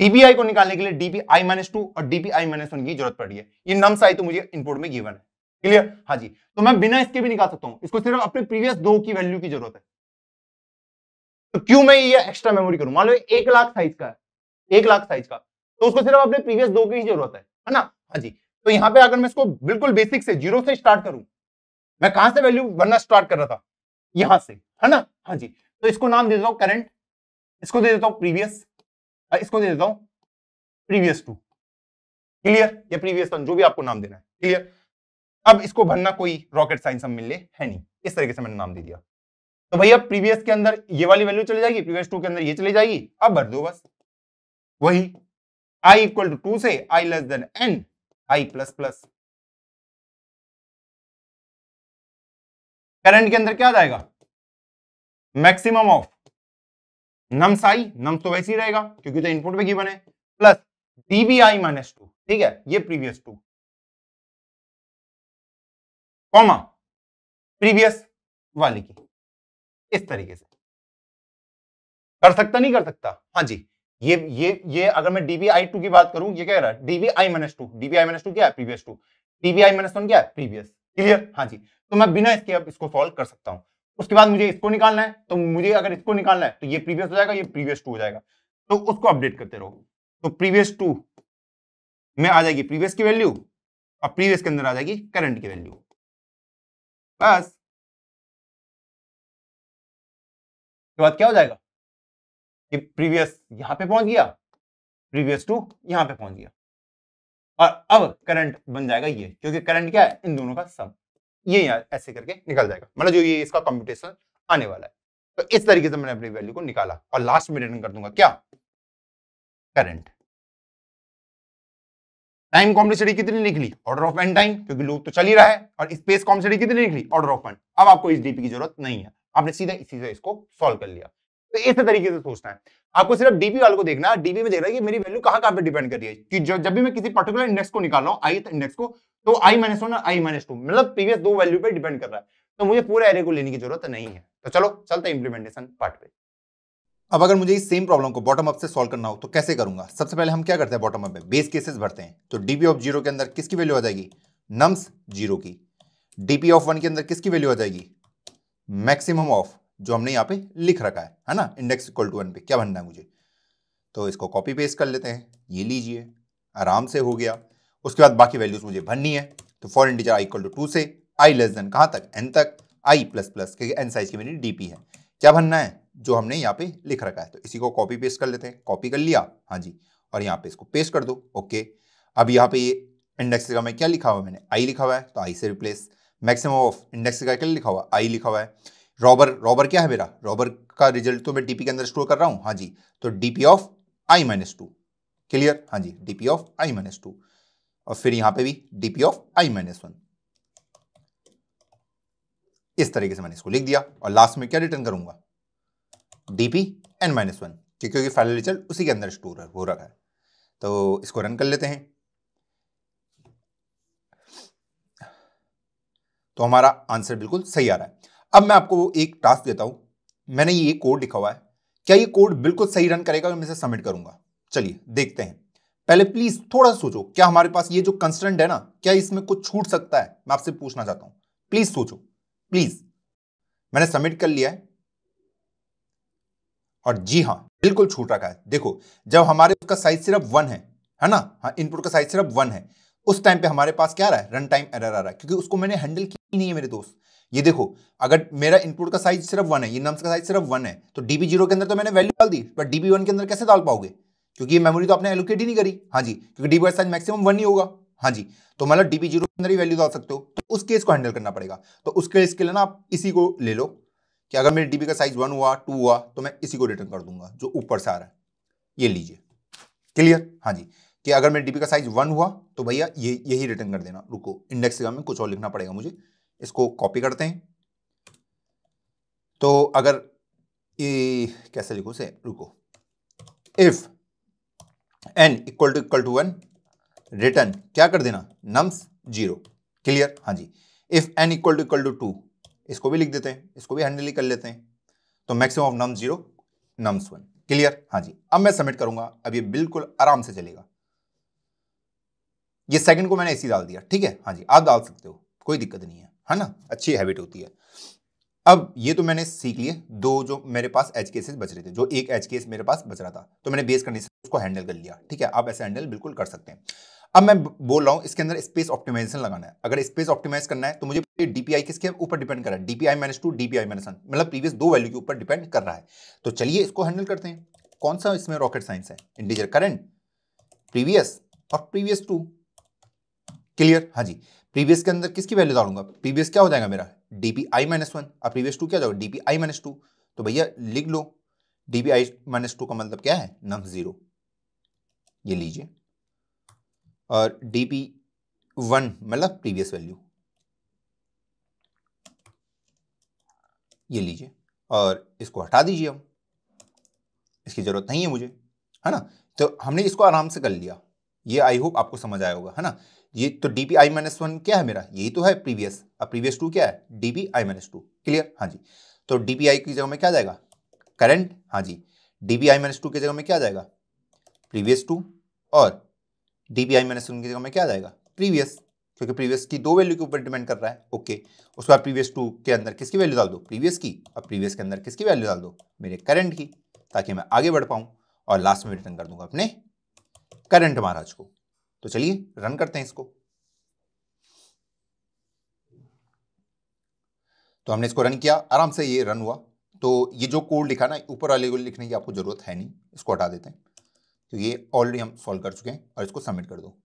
डीपीआई को निकालने के लिए डीपीआई माइनस टू और डीपीआई माइनस वन की जरूरत पड़ रही है ये नम साई तो मुझे इनपुट में गिवन है क्लियर हाँ जी तो मैं बिना इसके भी निकाल सकता हूँ इसको सिर्फ अपने प्रीवियस दो की वैल्यू की जरूरत है तो क्यों मैं ये एक्स्ट्रा मेमोरी करूं मान लो एक लाख साइज का है एक लाख साइज का तो उसको सिर्फ अपने प्रीवियस दो की ही जरूरत है है ना हाँ जी तो यहाँ पे अगर मैं इसको बिल्कुल बेसिक से जीरो से स्टार्ट करूं मैं कहा से वैल्यू बनना स्टार्ट कर रहा था यहां से है ना हाँ जी तो इसको नाम दे देता हूँ करंट इसको दे देता हूँ प्रीवियस इसको दे देता हूँ प्रीवियस टू क्लियर या प्रीवियस वन जो भी आपको नाम देना है क्लियर अब इसको भरना कोई रॉकेट साइंस हम मिलने है नहीं इस तरीके से मैंने नाम दे दिया तो भैया प्रीवियस के अंदर ये वाली वैल्यू चली जाएगी प्रीवियस टू के अंदर ये चली जाएगी अब भर दो बस वही i इक्वल टू टू से i less than n i plus plus current के अंदर क्या जाएगा maximum of nums i nums तो वैसे ही रहेगा क्योंकि तो इनपुट में गिवन है plus DP i minus two ठीक है ये प्रीवियस टू कॉमा प्रीवियस वाले की इस तरीके से कर सकता नहीं कर सकता हाँ जी ये ये ये अगर मैं आई टू की बात करूं ये कह रहा है i minus two i minus two क्या है previous two i minus one क्या है प्रीवियस क्लियर हाँ जी तो मैं बिना इसके अब इसको सॉल्व कर सकता हूँ उसके बाद मुझे इसको निकालना है तो मुझे अगर इसको निकालना है तो ये प्रीवियस हो जाएगा ये प्रीवियस टू हो जाएगा तो उसको अपडेट करते रहो तो प्रीवियस टू में आ जाएगी प्रीवियस की वैल्यू और प्रीवियस के अंदर आ जाएगी करंट की वैल्यू बस उसके बाद क्या हो जाएगा कि प्रीवियस यहां पे पहुंच गया प्रीवियस टू यहां पे पहुंच गया और अब करंट बन जाएगा ये क्योंकि करंट क्या है इन दोनों का सब ये यहां ऐसे करके निकल जाएगा मतलब जो ये इसका कॉम्पिटिशन आने वाला है तो इस तरीके से मैंने अपनी वैल्यू को निकाला और लास्ट में रिटर्न कर दूंगा क्या करंट टाइम कॉम्प्लेक्सिटी कितनी निकली ऑर्डर ऑफ एन टाइम क्योंकि लूप तो चल ही रहा है और स्पेस कॉम्प्लेक्सिटी कितनी निकली ऑर्डर ऑफ एन अब आपको इस डीपी की जरूरत नहीं है आपने सीधा इसी से इसको सॉल्व कर लिया तो इस तरीके से सोचना है आपको सिर्फ डीबी वाले को देखना डीबी में देख रहा है कि मेरी वैल्यू कहां कहां पे डिपेंड कर रही है कि जब भी मैं किसी पर्टिकुलर इंडेक्स को निकाल रहा हूं आई इंडेक्स को तो i minus one i minus two मतलब प्रीवियस दो वैल्यू पे डिपेंड कर रहा है तो मुझे पूरे एरे को लेने की जरूरत नहीं है तो चलो चलते इंप्लीमेंटेशन पार्ट पे अब अगर मुझे इस सेम प्रॉब्लम को बॉटम अप से सॉल्व करना हो तो कैसे करूंगा सबसे पहले हम क्या करते हैं बॉटम अप में बेस केसेस भरते हैं तो डीपी ऑफ जीरो के अंदर किसकी वैल्यू आ जाएगी नम्स जीरो की डीपी ऑफ वन के अंदर किसकी वैल्यू आ जाएगी मैक्सिमम ऑफ जो हमने यहाँ पे लिख रखा है है ना इंडेक्स इक्वल टू वन पे क्या बनना है मुझे तो इसको कॉपी पेस्ट कर लेते हैं ये लीजिए आराम से हो गया उसके बाद बाकी वैल्यूज मुझे भरनी है तो for integer i equal to two से आई लेस देन कहाँ तक एन तक आई प्लस प्लस क्योंकि एन साइज की मेरी डी पी है क्या भरना है जो हमने यहाँ पे लिख रखा है तो इसी को कॉपी पेस्ट कर लेते हैं कॉपी कर लिया हाँ जी और यहाँ पे इसको पेस्ट कर दो ओके अब यहाँ पे ये इंडेक्स का मैं क्या लिखा हुआ मैंने आई लिखा हुआ है तो आई से रिप्लेस मैक्सिमम ऑफ इंडेक्स का क्या लिखा हुआ आई लिखा हुआ है रॉबर रॉबर क्या है मेरा रॉबर का रिजल्ट तो मैं डीपी के अंदर स्टोर कर रहा हूं हाँ जी तो DP of i minus two clear हाँ जी DP of i minus two और फिर यहां पे भी DP of i minus one इस तरीके से मैंने इसको लिख दिया और लास्ट में क्या रिटर्न करूंगा डीपी एन माइनस वन क्योंकि फाइनल रिजल्ट उसी के अंदर स्टोर हो रखा है तो इसको रन कर लेते हैं तो हमारा आंसर बिल्कुल सही आ रहा है अब मैं आपको एक टास्क देता हूं मैंने ये कोड लिखा हुआ है क्या ये कोड बिल्कुल सही रन करेगा मैं इसे सबमिट करूंगा चलिए देखते हैं पहले प्लीज थोड़ा सोचो क्या हमारे पास ये जो कंस्टेंट है ना क्या इसमें कुछ छूट सकता है मैं आपसे पूछना चाहता हूं प्लीज सोचो प्लीज मैंने सबमिट कर लिया है और जी हाँ बिल्कुल छूट रखा है देखो जब हमारे उसका साइज सिर्फ वन है है ना हाँ इनपुट का साइज सिर्फ वन है उस टाइम पे हमारे पास क्या रहा है रन टाइम एरर आ रहा है क्योंकि उसको मैंने हैंडल की नहीं है मेरे दोस्त ये देखो अगर मेरा इनपुट का साइज सिर्फ वन है ये नम्स का साइज सिर्फ वन है तो डीबी जीरो के अंदर तो मैंने वैल्यू डाल दी बट डीबी वन के अंदर कैसे डाल पाओगे क्योंकि ये मेमोरी तो आपने एलोकेट ही नहीं करी हाँ जी क्योंकि डीबी का साइज मैक्सिमम वन ही होगा हाँ जी तो मतलब डीबी जीरो के अंदर ही वैल्यू डाल सकते हो तो उस केस को हैंडल करना पड़ेगा तो उसके इसके लिए ना आप इसी को ले लो कि अगर मेरे डीबी का साइज वन हुआ टू हुआ तो मैं इसी को रिटर्न कर दूंगा जो ऊपर से आ रहा है ये लीजिए क्लियर हाँ जी कि अगर मेरे डीबी का साइज वन हुआ तो भैया ये यही रिटर्न कर देना रुको इंडेक्स में कुछ और लिखना पड़ेगा मुझे इसको कॉपी करते हैं तो अगर ए, कैसे लिखो से रुको if N equal to equal to one return क्या कर देना नम्स जीरो क्लियर हाँ जी if N equal to equal to two इसको भी लिख देते हैं इसको भी हैंडल कर लेते हैं तो maximum of nums zero nums one clear हाँ जी अब मैं सबमिट करूंगा अब ये बिल्कुल आराम से चलेगा ये सेकंड को मैंने ए डाल दिया ठीक है हाँ जी आप डाल सकते हो कोई दिक्कत नहीं है है ना अच्छी हैबिट होती है अब ये तो मैंने सीख लिए दो जो मेरे पास एच केसेस बच रहे थे जो एक एच केस मेरे पास बच रहा था तो मैंने बेस कंडीशन उसको हैंडल कर लिया ठीक है आप ऐसे हैंडल बिल्कुल कर सकते हैं अब मैं बोल रहा हूँ इसके अंदर स्पेस ऑप्टिमाइजेशन लगाना है अगर स्पेस ऑप्टिमाइज करना है तो मुझे डीपीआई किसके ऊपर डिपेंड कर रहा है DP i minus two DP i minus one मतलब प्रीवियस दो वैल्यू के ऊपर डिपेंड कर रहा है तो चलिए इसको हैंडल करते हैं कौन सा इसमें रॉकेट साइंस है इंडिजर करंट प्रीवियस और प्रीवियस टू क्लियर हाँ जी प्रीवियस के अंदर किसकी वैल्यू डालूंगा प्रीवियस क्या हो जाएगा मेरा D P I minus one और प्रीवियस टू क्या हो D P I minus two तो भैया लिख लो D P I minus two का मतलब क्या है नम जीरो ये लीजिए और डी पी वन मतलब प्रीवियस वैल्यू ये लीजिए और इसको हटा दीजिए हम इसकी ज़रूरत नहीं है मुझे है ना तो हमने इसको आराम से कर लिया ये आई होप आपको समझ आया होगा है ना ये तो D P I minus one क्या है मेरा यही तो है प्रीवियस अब प्रीवियस टू क्या है D P I minus two clear हाँ जी तो डी पी आई की जगह में क्या जाएगा करंट हाँ जी D P I minus two की जगह में क्या जाएगा प्रीवियस टू और D P I minus one की जगह में क्या जाएगा प्रीवियस क्योंकि प्रीवियस की दो वैल्यू के ऊपर डिपेंड कर रहा है ओके उसके बाद प्रीवियस टू के अंदर किसकी वैल्यू डाल दो प्रीवियस की और प्रीवियस के अंदर किसकी वैल्यू डाल दो मेरे करंट की ताकि मैं आगे बढ़ पाऊँ और लास्ट में रिटर्न कर दूंगा अपने करंट महाराज को तो चलिए रन करते हैं इसको तो हमने इसको रन किया आराम से ये रन हुआ तो ये जो कोड लिखा ना ऊपर वाले को लिखने की आपको ज़रूरत है नहीं इसको हटा देते हैं तो ये ऑलरेडी हम सॉल्व कर चुके हैं और इसको सबमिट कर दो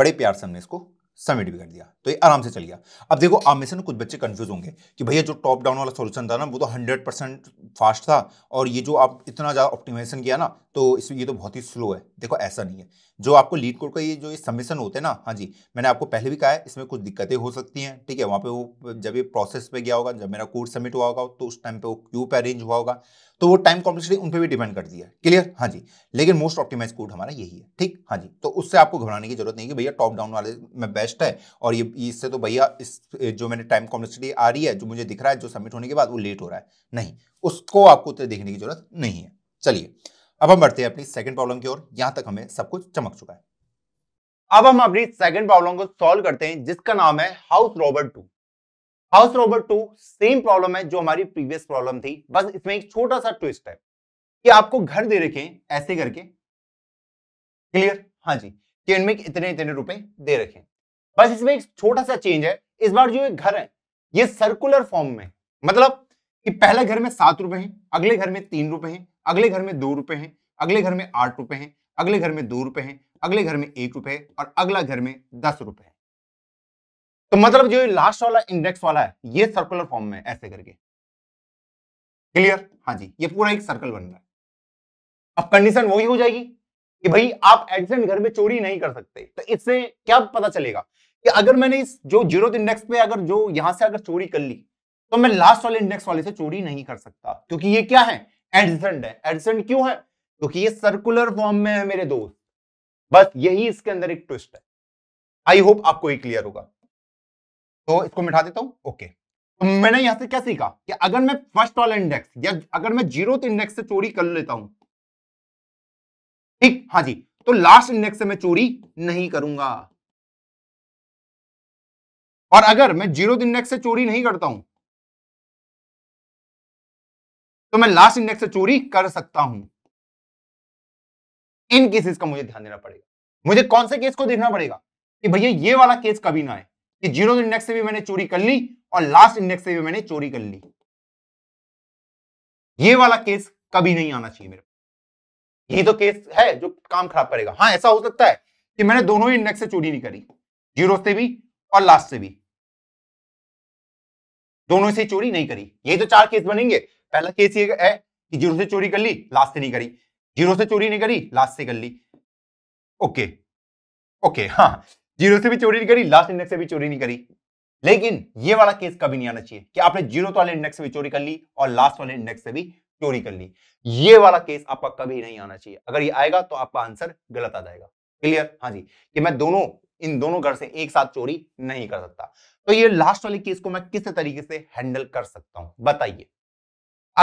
बड़े प्यार से हमने इसको सबमिट भी कर दिया तो ये आराम से चल गया अब देखो आप में से ना कुछ बच्चे कंफ्यूज होंगे कि भैया जो टॉप डाउन वाला सॉल्यूशन था ना वो तो हंड्रेड परसेंट फास्ट था और ये जो आप इतना ज़्यादा ऑप्टिमाइजेशन किया ना तो इसमें ये तो बहुत ही स्लो है देखो ऐसा नहीं है जो आपको लीड कोड का ये जो ये सबमिशन होते हैं ना हाँ जी मैंने आपको पहले भी कहा है इसमें कुछ दिक्कतें हो सकती हैं ठीक है वहाँ पर वो जब ये प्रोसेस पे गया होगा जब मेरा कोर्स सबमिट हुआ होगा तो उस टाइम पर वो क्यू पर अरेंज हुआ होगा तो वो टाइम कॉम्प्लेक्सिटी उन पर भी डिपेंड करती है क्लियर हाँ जी लेकिन मोस्ट ऑप्टिमाइज कोड हमारा यही है ठीक हाँ जी तो उससे आपको घबराने की जरूरत नहीं कि भैया टॉप डाउन वाले में बेस्ट है और ये इससे तो भैया इस जो मैंने टाइम कॉम्प्लेक्सिटी आ रही है जो मुझे दिख रहा है जो सबमिट होने के बाद वो लेट हो रहा है नहीं उसको आपको उतने देखने की जरूरत नहीं है चलिए अब हम बढ़ते हैं अपनी सेकंड प्रॉब्लम की ओर यहाँ तक हमें सब कुछ चमक चुका है अब हम अपनी सेकंड प्रॉब्लम को सॉल्व करते हैं जिसका नाम है house robber two house robber two same problem है जो हमारी प्रीवियस प्रॉब्लम थी बस इसमें एक छोटा सा ट्विस्ट है कि आपको घर दे रखे ऐसे करके क्लियर हाँ जी कि इनमें इतने इतने रुपए दे रखे बस इसमें एक छोटा सा चेंज है इस बार जो एक घर है ये सर्कुलर फॉर्म में मतलब कि पहले घर में सात रुपए हैं अगले घर में तीन रुपए हैं अगले घर में दो रुपए हैं अगले घर में आठ रुपए हैं अगले घर में दो रुपए हैं अगले घर में एक रुपए और अगला घर में दस रुपए तो मतलब जो लास्ट वाला इंडेक्स वाला है ये सर्कुलर फॉर्म में ऐसे करके क्लियर हाँ जी ये पूरा एक सर्कल बन रहा है अब कंडीशन वही हो जाएगी कि भाई आप एडजेंट घर में चोरी नहीं कर सकते तो इससे क्या पता चलेगा कि अगर मैंने इस जो जीरो इंडेक्स पे अगर जो यहां से अगर चोरी कर ली तो मैं लास्ट वाले इंडेक्स वाले से चोरी नहीं कर सकता क्योंकि ये क्या है एडसेंट है एडसेंट क्यों है क्योंकि ये सर्कुलर फॉर्म में है मेरे दोस्त बस यही इसके अंदर एक ट्विस्ट है आई होप आपको ये क्लियर होगा तो इसको मिटा देता हूं ओके तो मैंने यहां से क्या सीखा कि अगर मैं फर्स्ट वाला इंडेक्स या अगर मैं जीरो इंडेक्स से चोरी कर लेता हूं ठीक हाँ जी तो लास्ट इंडेक्स से मैं चोरी नहीं करूंगा और अगर मैं जीरो इंडेक्स से चोरी नहीं करता हूं तो मैं लास्ट इंडेक्स से चोरी कर सकता हूं इन केसेस का मुझे ध्यान देना पड़ेगा मुझे कौन से केस को देखना पड़ेगा कि भैया ये वाला केस कभी ना आए कि जीरो इंडेक्स तो से भी मैंने चोरी कर ली और लास्ट इंडेक्स से भी मैंने चोरी कर ली ये वाला केस कभी नहीं आना चाहिए मेरे ये तो केस है जो काम खराब करेगा हाँ ऐसा हो सकता है कि मैंने दोनों ही इंडेक्स से चोरी नहीं करी जीरो से भी और लास्ट से भी दोनों से चोरी नहीं करी ये तो चार केस बनेंगे पहला केस ये है कि जीरो से चोरी कर ली लास्ट से नहीं करी जीरो से चोरी नहीं करी लास्ट से कर ली ओके ओके हाँ जीरो से भी चोरी नहीं करी लास्ट इंडेक्स से भी चोरी नहीं करी लेकिन ये वाला केस कभी नहीं आना चाहिए कि आपने जीरो वाले इंडेक्स से भी चोरी कर ली और लास्ट वाले इंडेक्स से भी चोरी कर ली ये वाला केस आपका कभी नहीं आना चाहिए अगर ये आएगा तो आपका आंसर गलत आ जाएगा क्लियर हाँ जी कि मैं दोनों इन दोनों घर से एक साथ चोरी नहीं कर सकता तो ये लास्ट वाले केस को मैं किस तरीके से हैंडल कर सकता हूं बताइए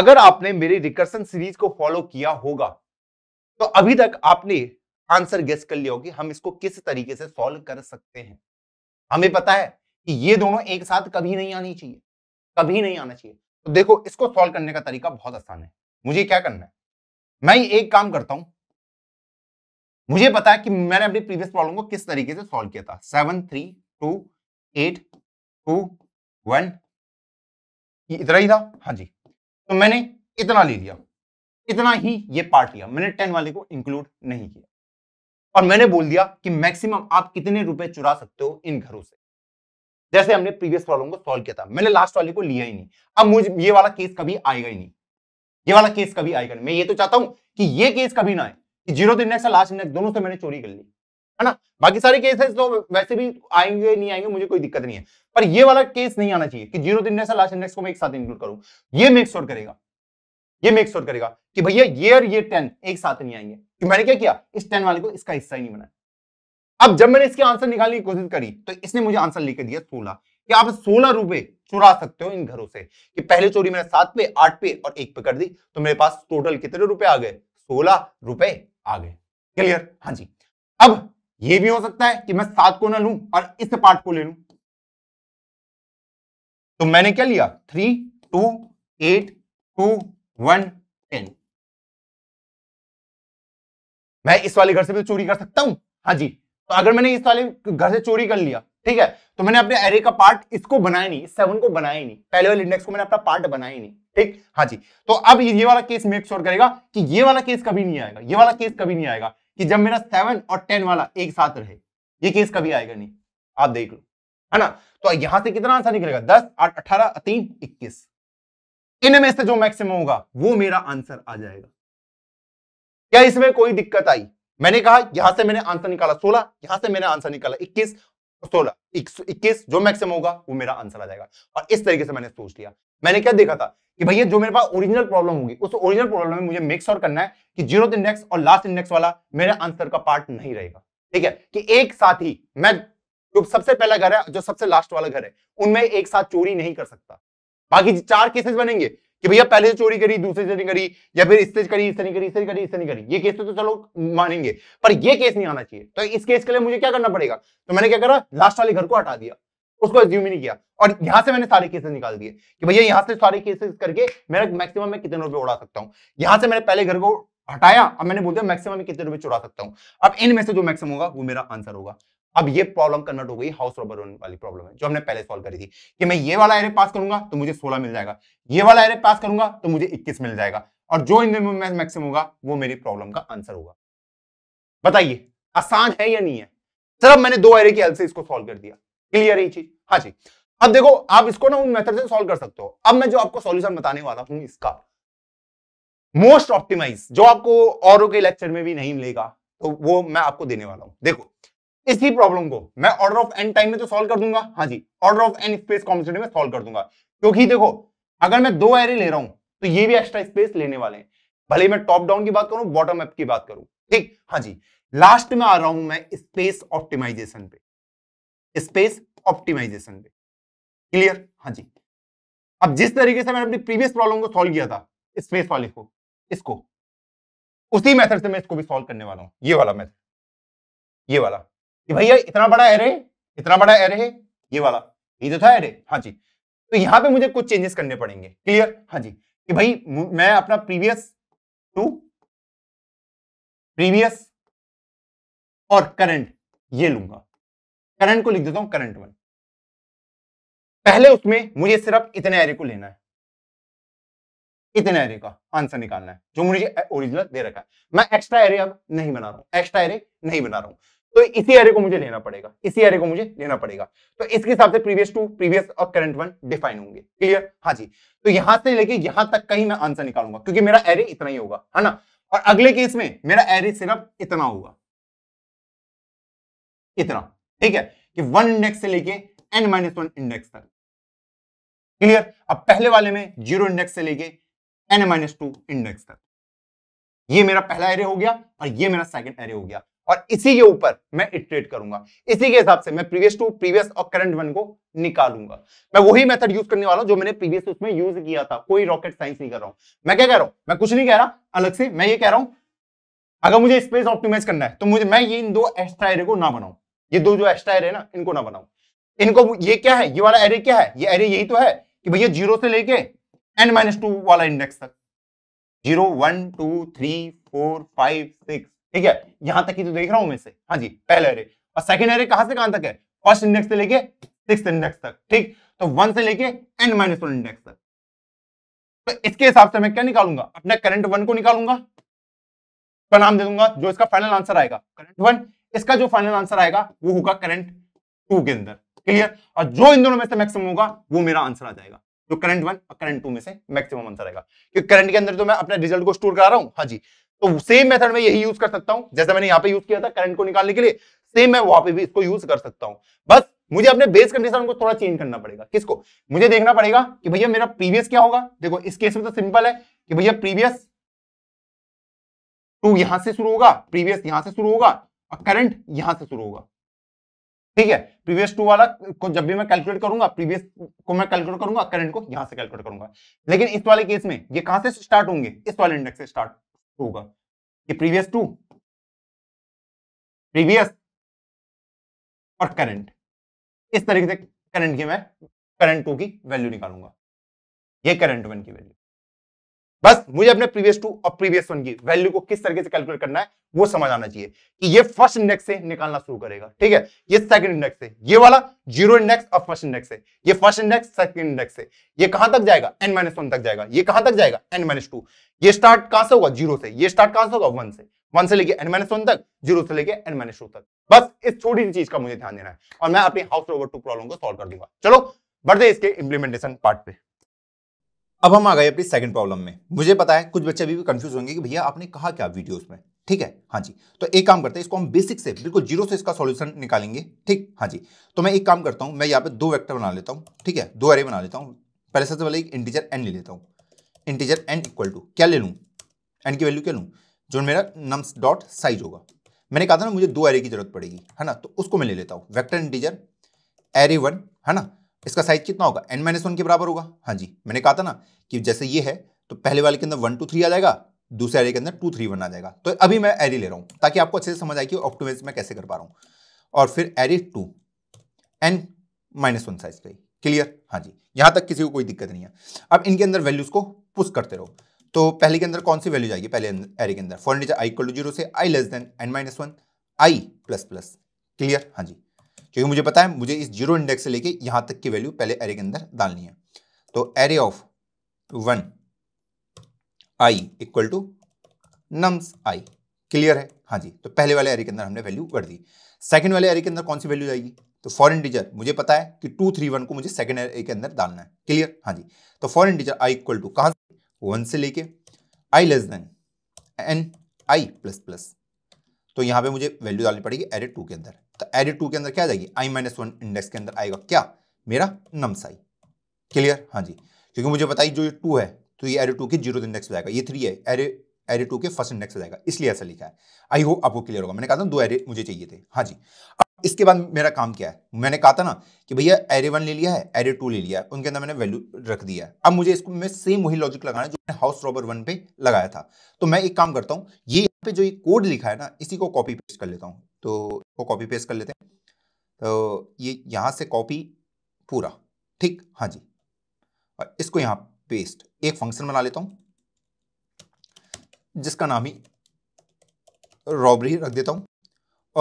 अगर आपने मेरी रिकर्सन सीरीज को फॉलो किया होगा तो अभी तक आपने आंसर गेस कर लिया होगी हम इसको किस तरीके से सॉल्व कर सकते हैं हमें पता है कि ये दोनों एक साथ कभी नहीं आनी चाहिए कभी नहीं आना चाहिए तो देखो इसको सॉल्व करने का तरीका बहुत आसान है मुझे क्या करना है मैं एक काम करता हूं मुझे पता है कि मैंने अपनी प्रीवियस प्रॉब्लम को किस तरीके से सॉल्व किया था seven three two eight two one इतना ही था हाँ जी तो मैंने इतना ले लिया इतना ही ये पार्ट लिया मैंने टेन वाले को इंक्लूड नहीं किया और मैंने बोल दिया कि मैक्सिमम आप कितने रुपए चुरा सकते हो इन घरों से जैसे हमने प्रीवियस प्रॉब्लम को सॉल्व किया था मैंने लास्ट वाले को लिया ही नहीं अब मुझे ये वाला केस कभी आएगा ही नहीं ये वाला केस कभी आएगा नहीं मैं ये तो चाहता हूं कि ये केस कभी ना आए कि जीरो इंडेक्स और लास्ट इंडेक्स दोनों से मैंने चोरी कर ली है ना बाकी सारे केसेस तो वैसे भी आएंगे नहीं आएंगे मुझे कोई दिक्कत नहीं है पर ये वाला केस नहीं आना चाहिए कि जीरो इंडेक्स और लास्ट इंडेक्स को मैं एक साथ इंक्लूड करूं ये मेक श्योर करेगा ये मेक श्योर करेगा कि भैया ये और ये टेन एक साथ नहीं आएंगे कि तो मैंने क्या किया इस टेन वाले को इसका हिस्सा ही नहीं बनाया अब जब मैंने इसके आंसर निकालने की कोशिश करी तो इसने मुझे आंसर लिख दिया सोलह कि आप सोलह रुपए चुरा सकते हो इन घरों से कि पहले चोरी मैंने सात पे आठ पे और एक पे कर दी तो मेरे पास टोटल कितने रुपए आ गए सोलह रुपए आ गए क्लियर हाँ जी अब ये भी हो सकता है कि मैं सात को ना लू और इस पार्ट को ले लू तो मैंने क्या लिया three two eight two one ten मैं इस वाले घर से भी तो चोरी कर सकता हूं हाँ जी तो अगर मैंने इस वाले घर से चोरी कर लिया ठीक है तो मैंने अपने एरे का पार्ट इसको बनाया नहीं सेवन को बनाया नहीं पहले वाले इंडेक्स को मैंने अपना पार्ट बनाया नहीं ठीक हाँ जी तो अब ये वाला केस मेक श्योर करेगा कि ये वाला केस कभी नहीं आएगा ये वाला केस कभी नहीं आएगा कि जब मेरा सेवन और टेन वाला एक साथ रहे ये केस कभी आएगा नहीं आप देख लो है ना तो यहां से कितना आंसर निकलेगा दस आठ अठारह तीन इक्कीस इनमें से जो मैक्सिमम होगा वो मेरा आंसर आ जाएगा क्या इसमें कोई दिक्कत आई मैंने कहा यहां से मैंने आंसर निकाला 16 यहां से मैंने आंसर निकाला 21 16 21 जो मैक्सिमम होगा वो मेरा आंसर आ जाएगा और इस तरीके से मैंने सोच लिया मैंने क्या देखा था कि भैया जो मेरे पास ओरिजिनल प्रॉब्लम होगी उस ओरिजिनल प्रॉब्लम में मुझे मिक्स और करना है कि जीरो इंडेक्स और लास्ट इंडेक्स वाला मेरे आंसर का पार्ट नहीं रहेगा ठीक है कि एक साथ ही मैं जो सबसे पहला घर है जो सबसे लास्ट वाला घर है उनमें एक साथ चोरी नहीं कर सकता बाकी चार केसेस बनेंगे कि भैया पहले से चोरी करी दूसरे से नहीं करी या फिर इससे करी इससे नहीं करी इससे करी इससे नहीं करी ये केस तो, तो चलो मानेंगे पर ये केस नहीं आना चाहिए तो इस केस के लिए मुझे क्या करना पड़ेगा तो मैंने क्या करा लास्ट वाले घर को हटा दिया उसको एज्यूम ही नहीं किया और यहां से मैंने सारे केसेस निकाल दिए कि भैया यहां से सारे केसेस करके मेरा मैक्सिमम मैं कितने रुपए उड़ा सकता हूँ यहां से मैंने पहले घर को हटाया अब मैंने बोल दिया मैक्सिमम में कितने रुपए चुरा सकता हूँ अब इनमें से जो मैक्सिमम होगा वो मेरा आंसर होगा अब ये प्रॉब्लम कन्वर्ट हो गई हाउस रॉबर वाली प्रॉब्लम है जो हमने पहले सॉल्व करी थी कि मैं ये वाला एरे पास करूंगा तो मुझे 16 मिल जाएगा ये वाला एरे पास करूंगा तो मुझे 21 मिल जाएगा और जो इनमें मैक्सिम होगा वो मेरी प्रॉब्लम का आंसर होगा बताइए आसान है या नहीं है सर अब मैंने दो एरे की एल से इसको सोल्व कर दिया क्लियर है चीज हाँ जी अब देखो आप इसको ना उन मेथड से सोल्व कर सकते हो अब मैं जो आपको सोल्यूशन बताने वाला हूं इसका मोस्ट ऑप्टिमाइज जो आपको औरों के लेक्चर में भी नहीं मिलेगा तो वो मैं आपको देने वाला हूं देखो इसी प्रॉब्लम को मैं ऑर्डर ऑफ एन टाइम में तो सॉल्व कर दूंगा हाँ जी order of N space competitive में सॉल्व कर दूंगा क्योंकि देखो अगर मैं दो एरे ले रहा हूं तो ये भी एक्स्ट्रा स्पेस लेने वाले हैं भले मैं टॉप डाउन की बात करूं बॉटम अप की बात करूं ठीक हाँ जी लास्ट में आ रहा हूं मैं स्पेस ऑप्टिमाइजेशन पे स्पेस ऑप्टिमाइजेशन पे क्लियर हाँ जी अब जिस तरीके से मैंने अपनी प्रीवियस प्रॉब्लम को सॉल्व किया था स्पेस वाले को इसको उसी मेथड से मैं इसको भी सॉल्व करने वाला हूं ये वाला मेथड ये वाला कि भैया इतना बड़ा एरे इतना बड़ा एरे है ये वाला ये तो था एरे हाँ जी तो यहाँ पे मुझे कुछ चेंजेस करने पड़ेंगे क्लियर हाँ जी कि भाई मैं अपना प्रीवियस टू प्रीवियस और करंट ये लूंगा करंट को लिख देता हूं करंट वन पहले उसमें मुझे सिर्फ इतने एरे को लेना है इतने एरे का आंसर निकालना है जो मुझे ओरिजिनल दे रखा है मैं एक्स्ट्रा एरे अब नहीं बना रहा हूं एक्स्ट्रा एरे नहीं बना रहा हूं तो इसी एरे को मुझे लेना पड़ेगा इसी एरे को मुझे लेना पड़ेगा तो इसके हिसाब से प्रीवियस टू प्रीवियस और करंट वन डिफाइन होंगे क्लियर हाँ जी तो यहां से लेके यहां तक का ही मैं आंसर निकालूंगा क्योंकि मेरा एरे इतना ही होगा है ना और अगले केस में मेरा एरे सिर्फ इतना होगा इतना ठीक है कि वन इंडेक्स से लेके एन माइनस वन इंडेक्स तक क्लियर अब पहले वाले में जीरो इंडेक्स से लेके एन माइनस टू इंडेक्स तक ये मेरा पहला एरे हो गया और ये मेरा सेकंड एरे हो गया और इसी के ऊपर मैं इटरेट करूंगा इसी के हिसाब से मैं प्रीवियस टू प्रीवियस और करंट वन को निकालूंगा मैं वही मेथड यूज करने वाला हूं जो मैंने प्रीवियस उसमें यूज किया था कोई रॉकेट साइंस नहीं कर रहा हूं मैं क्या कह रहा हूं मैं कुछ नहीं कह रहा अलग से मैं ये कह रहा हूं अगर मुझे स्पेस ऑप्टिमाइज करना है तो मुझे मैं ये इन दो एक्स्ट्रा एरे को ना बनाऊं ये दो जो एक्स्ट्रा एरे ना इनको ना बनाऊं इनको ये क्या है ये वाला एरे क्या है ये एरे यही तो है कि भैया जीरो से लेके एन माइनस टू वाला इंडेक्स तक zero one two three four five six ठीक है यहां तक ही तो देख रहा हूं मैं से हाँ जी पहले अरे और सेकेंड अरे कहां से कहां तक है फर्स्ट इंडेक्स से लेके सिक्स इंडेक्स तक ठीक तो वन से लेके एन माइनस वन इंडेक्स तक तो इसके हिसाब से मैं क्या निकालूंगा अपने करंट वन को निकालूंगा का नाम दे दूंगा जो इसका फाइनल आंसर आएगा करंट वन इसका जो फाइनल आंसर आएगा वो होगा करंट टू के अंदर क्लियर और जो इन दोनों में से मैक्सिमम होगा वो मेरा आंसर आ जाएगा जो करंट वन और करंट टू में से मैक्सिमम आंसर आएगा क्योंकि करंट के अंदर जो तो मैं अपने रिजल्ट को स्टोर करा रहा हूं हाँ जी तो सेम मेथड में यही यूज कर सकता हूं जैसे मैंने यहां पे यूज किया था करंट को निकालने के लिए सेम मैं वहां पे भी इसको यूज कर सकता हूं बस मुझे अपने बेस कंडीशन को थोड़ा चेंज करना पड़ेगा किसको मुझे देखना पड़ेगा कि भैया मेरा प्रीवियस क्या होगा देखो इस केस में तो सिंपल है कि भैया प्रीवियस टू यहां से शुरू होगा प्रीवियस यहां से शुरू होगा और करंट यहां से शुरू होगा ठीक है प्रीवियस टू वाला को जब भी मैं कैलकुलेट करूंगा प्रीवियस को मैं कैलकुलेट करूंगा करंट को यहां से कैलकुलेट करूंगा लेकिन इस वाले केस में ये कहां से स्टार्ट होंगे इस वाले इंडेक्स से स्टार्ट होगा ये प्रीवियस टू प्रीवियस और करंट इस तरीके से करंट की मैं करंट टू की वैल्यू निकालूंगा ये करंट वन की वैल्यू बस मुझे अपने प्रीवियस टू और प्रीवियस वन की वैल्यू को किस तरीके से कैलकुलेट करना है वो समझ आना चाहिए कि ये फर्स्ट इंडेक्स से निकालना शुरू करेगा ठीक है ये सेकंड इंडेक्स से ये वाला जीरो इंडेक्स और फर्स्ट इंडेक्स से ये फर्स्ट इंडेक्स सेकंड इंडेक्स से ये कहां तक जाएगा एन माइनस वन तक जाएगा ये कहां तक जाएगा एन माइनस टू ये स्टार्ट कहां से होगा जीरो से ये स्टार्ट कहां से होगा वन से वन से लेके एन माइनस वन तक जीरो से लेके एन माइनस टू तक बस इस छोटी सी चीज का मुझे ध्यान देना है और मैं अपने हाउस ओवर टू प्रॉब्लम को सोल्व कर दूंगा चलो बढ़ते इसके इंप्लीमेंटेशन पार्ट पे अब हम आ गए अपनी सेकंड प्रॉब्लम में मुझे पता है कुछ बच्चे अभी भी कंफ्यूज होंगे कि भैया आपने कहा क्या वीडियोस में ठीक है हाँ जी तो एक काम करते हैं इसको हम बेसिक से बिल्कुल जीरो से इसका सॉल्यूशन निकालेंगे ठीक हाँ जी तो मैं एक काम करता हूँ मैं यहाँ पे दो वेक्टर बना लेता हूँ ठीक है दो एरे बना लेता हूँ पहले सबसे पहले एक इंटीजर एन ले लेता हूँ इंटीजर एन इक्वल टू क्या ले लूँ एन की वैल्यू क्या लूँ जो मेरा नम्स डॉट साइज होगा मैंने कहा था ना मुझे दो एरे की जरूरत पड़ेगी है ना तो उसको मैं ले लेता हूँ वैक्टर इंटीजर एरे वन है ना इसका साइज कितना होगा एन माइनस वन के बराबर होगा हाँ जी मैंने कहा था ना कि जैसे ये है तो पहले वाले के अंदर वन टू थ्री आ जाएगा दूसरे एरे के अंदर टू थ्री वन आ जाएगा तो अभी मैं एरे ले रहा हूँ ताकि आपको अच्छे से समझ आए कि ऑप्टोमाइज मैं कैसे कर पा रहा हूँ और फिर array two N minus one size का क्लियर हाँ जी यहाँ तक किसी को कोई दिक्कत नहीं है अब इनके अंदर वैल्यूज़ को पुस्ट करते रहो तो पहले के अंदर कौन सी वैल्यू जाएगी पहले एरे के अंदर फॉर नीचे आई इक्वल टू जीरो से आई less than N minus one I plus plus clear हाँ जी क्योंकि मुझे पता है मुझे इस जीरो इंडेक्स से लेके यहां तक की वैल्यू पहले एरे के अंदर डालनी है तो array of one I equal to nums I clear है हाँ जी तो पहले वाले एरे के अंदर हमने वैल्यू कर दी सेकंड वाले एरे के अंदर कौन सी वैल्यू जाएगी तो फॉरन डिजर मुझे पता है कि टू थ्री वन को मुझे सेकंड एरे के अंदर डालना है क्लियर हाँ जी तो for in desire I equal to कहां से वन से लेके I less than N I plus plus तो यहां पे मुझे वैल्यू डालनी पड़ेगी एरे टू के अंदर तो एडिट टू के अंदर क्या जाएगी आई माइनस वन इंडेक्स के अंदर आएगा क्या मेरा नमसाई क्लियर हाँ जी क्योंकि मुझे बताइए जो ये टू है तो ये एरे टू के जीरो इंडेक्स जाएगा ये थ्री है एरे एरे टू के फर्स्ट इंडेक्स जाएगा इसलिए ऐसा लिखा है आई होप आपको क्लियर होगा मैंने कहा था दो एरे मुझे चाहिए थे हाँ जी अब इसके बाद मेरा काम क्या है मैंने कहा था ना कि भैया एरे वन ले लिया है एरे टू ले लिया है उनके अंदर मैंने वैल्यू रख दिया है अब मुझे इसको मैं सेम वही लॉजिक लगाना है जो हाउस रॉबर वन पे लगाया था तो मैं एक काम करता हूँ ये पे जो ये कोड लिखा है ना इसी को कॉपी पेस्ट कर लेता हूँ तो को कॉपी पेस्ट कर लेते हैं तो ये यहाँ से कॉपी पूरा ठीक हाँ जी और इसको यहाँ पेस्ट एक फंक्शन बना लेता हूँ जिसका नाम ही रॉबरी रख देता हूँ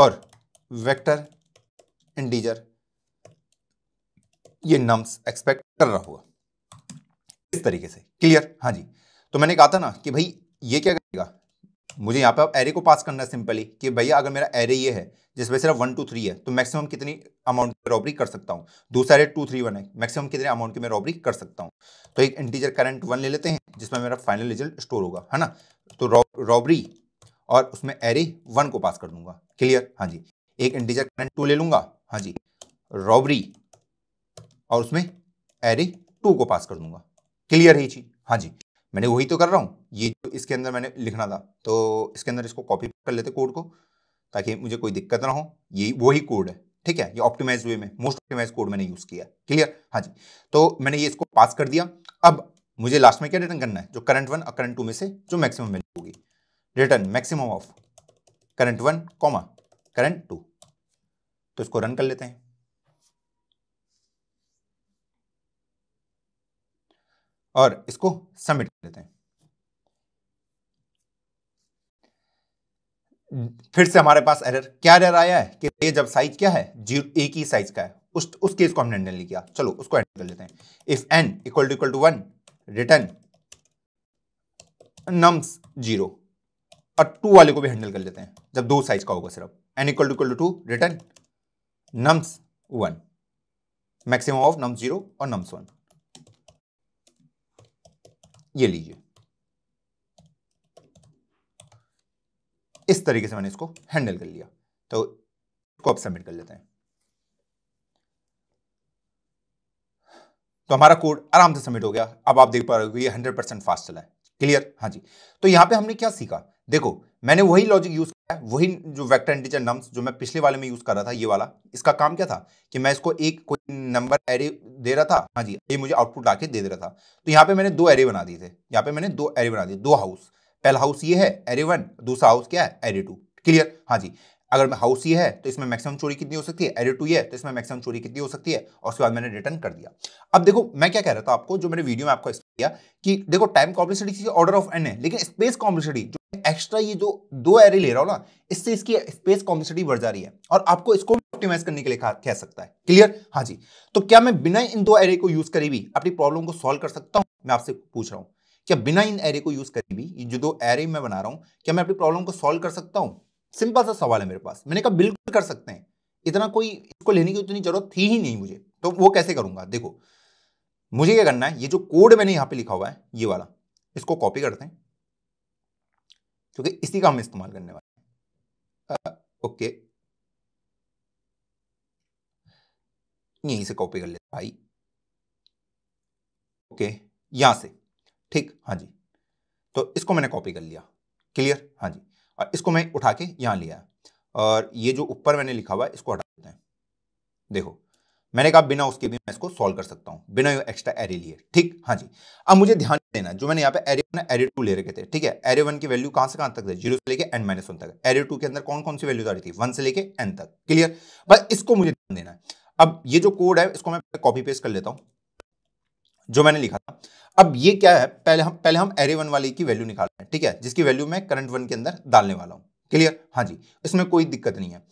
और वेक्टर इंडीजर ये नम्स एक्सपेक्ट कर रहा हुआ इस तरीके से क्लियर हाँ जी तो मैंने कहा था ना कि भाई ये क्या करेगा मुझे यहाँ अब एरे को पास करना है सिंपली कि भैया अगर मेरा एरे ये है जिसमें सिर्फ वन टू थ्री है तो मैक्सिमम कितनी अमाउंट की रॉबरी कर सकता हूँ दूसरा एरे टू थ्री वन है मैक्सिमम कितने अमाउंट की मैं रॉबरी कर सकता हूँ तो एक इंटीजर करंट वन ले लेते हैं जिसमें मेरा फाइनल रिजल्ट स्टोर होगा है ना तो रॉबरी और उसमें एरे वन को पास कर दूंगा क्लियर हाँ जी एक इंटीजर करंट टू ले लूंगा हाँ जी रॉबरी और उसमें एरे टू को पास कर दूंगा क्लियर है ये चीज हाँ जी मैंने वही तो कर रहा हूँ ये जो इसके अंदर मैंने लिखना था तो इसके अंदर इसको कॉपी कर लेते कोड को ताकि मुझे कोई दिक्कत ना हो ये वही कोड है ठीक है ये ऑप्टिमाइज वे में मोस्ट ऑप्टिमाइज कोड मैंने यूज़ किया क्लियर हाँ जी तो मैंने ये इसको पास कर दिया अब मुझे लास्ट में क्या रिटर्न करना है जो करंट वन और करंट टू में से जो मैक्सिमम वैल्यू होगी return maximum of current one comma current two तो इसको रन कर लेते हैं और इसको सबमिट कर देते हैं फिर से हमारे पास एरर क्या एरर आया है कि ये जब साइज क्या है जीरो एक ही साइज का है उस उस केस को हमने नहीं किया चलो उसको हैंडल कर लेते हैं if N equal to equal to one return nums zero और टू वाले को भी हैंडल कर लेते हैं जब दो साइज का होगा सिर्फ N equal to equal to two return nums one maximum of nums zero और नम्स वन ये लीजिए इस तरीके से मैंने इसको हैंडल कर लिया तो इसको आप सबमिट कर लेते हैं तो हमारा कोड आराम से सबमिट हो गया अब आप देख पा रहे हो ये हंड्रेड परसेंट फास्ट चला है क्लियर हाँ जी तो यहां पे हमने क्या सीखा देखो मैंने वही लॉजिक यूज वही जो वेक्टर इंटीजर नम्स जो मैं पिछले वाले में यूज कर रहा था ये वाला इसका काम क्या था कि मैं इसको एक कोई नंबर एरे दे रहा था हाँ जी ये मुझे आउटपुट ला दे, दे रहा था तो यहाँ पे मैंने दो एरे बना दिए थे यहाँ पे मैंने दो एरे बना दिए दो हाउस पहला हाउस ये है एरे वन दूसरा हाउस क्या है एरे टू क्लियर हाँ जी अगर मैं हाउस ये है तो इसमें मैक्सिमम चोरी कितनी हो सकती है एडिट टू ये तो इसमें मैक्सिमम चोरी कितनी हो सकती है और उसके बाद मैंने रिटर्न कर दिया अब देखो मैं क्या कह रहा था आपको जो मैंने वीडियो में आपको किया कि देखो time complexity order of N है लेकिन स्पेस कॉम्प्लेक्सिटी जो एक्स्ट्रा ये जो दो एरे ले रहा हूँ ना इससे इसकी स्पेस कॉम्प्लेक्सिटी बढ़ जा रही है और आपको इसको ऑप्टिमाइज करने के लिए कह सकता है क्लियर हाँ जी तो क्या मैं बिना इन दो एरे को यूज करी भी अपनी प्रॉब्लम को सॉल्व कर सकता हूँ मैं आपसे पूछ रहा हूँ क्या बिना इन एरे को यूज करी भी जो दो एरे मैं बना रहा हूँ क्या मैं अपनी प्रॉब्लम को सॉल्व कर सकता हूँ सिंपल सा सवाल है मेरे पास मैंने कहा बिल्कुल कर सकते हैं इतना कोई इसको लेने की उतनी जरूरत थी ही नहीं मुझे तो वो कैसे करूंगा देखो मुझे क्या करना है ये जो कोड मैंने यहां पे लिखा हुआ है ये वाला इसको कॉपी करते हैं क्योंकि इसी का हम इस्तेमाल करने वाले हैं ओके यहीं से कॉपी कर लेते भाई ओके यहां से ठीक हाँ जी तो इसको मैंने कॉपी कर लिया क्लियर हाँ जी और इसको मैं उठा के यहाँ लिया और ये जो ऊपर मैंने लिखा हुआ है इसको हटा देते हैं देखो मैंने कहा बिना उसके भी मैं इसको सॉल्व कर सकता हूँ बिना यू एक्स्ट्रा एरे लिए ठीक हाँ जी अब मुझे ध्यान देना जो मैंने यहाँ पे एरे वन एरे टू ले रखे थे ठीक है एरे वन की वैल्यू कहाँ से कहाँ तक थे जीरो से लेके एन माइनस वन तक एरे टू के अंदर कौन कौन सी वैल्यू आ रही थी वन से लेके एन तक क्लियर बस इसको मुझे ध्यान देना है अब ये जो कोड है इसको मैं कॉपी पेस्ट कर लेता हूँ जो मैंने लिखा था अब ये क्या है पहले हम पहले हम एरे वन वाले की वैल्यू निकाल रहे हैं ठीक है जिसकी वैल्यू मैं करंट वन के अंदर डालने वाला हूँ क्लियर हाँ जी इसमें कोई दिक्कत नहीं है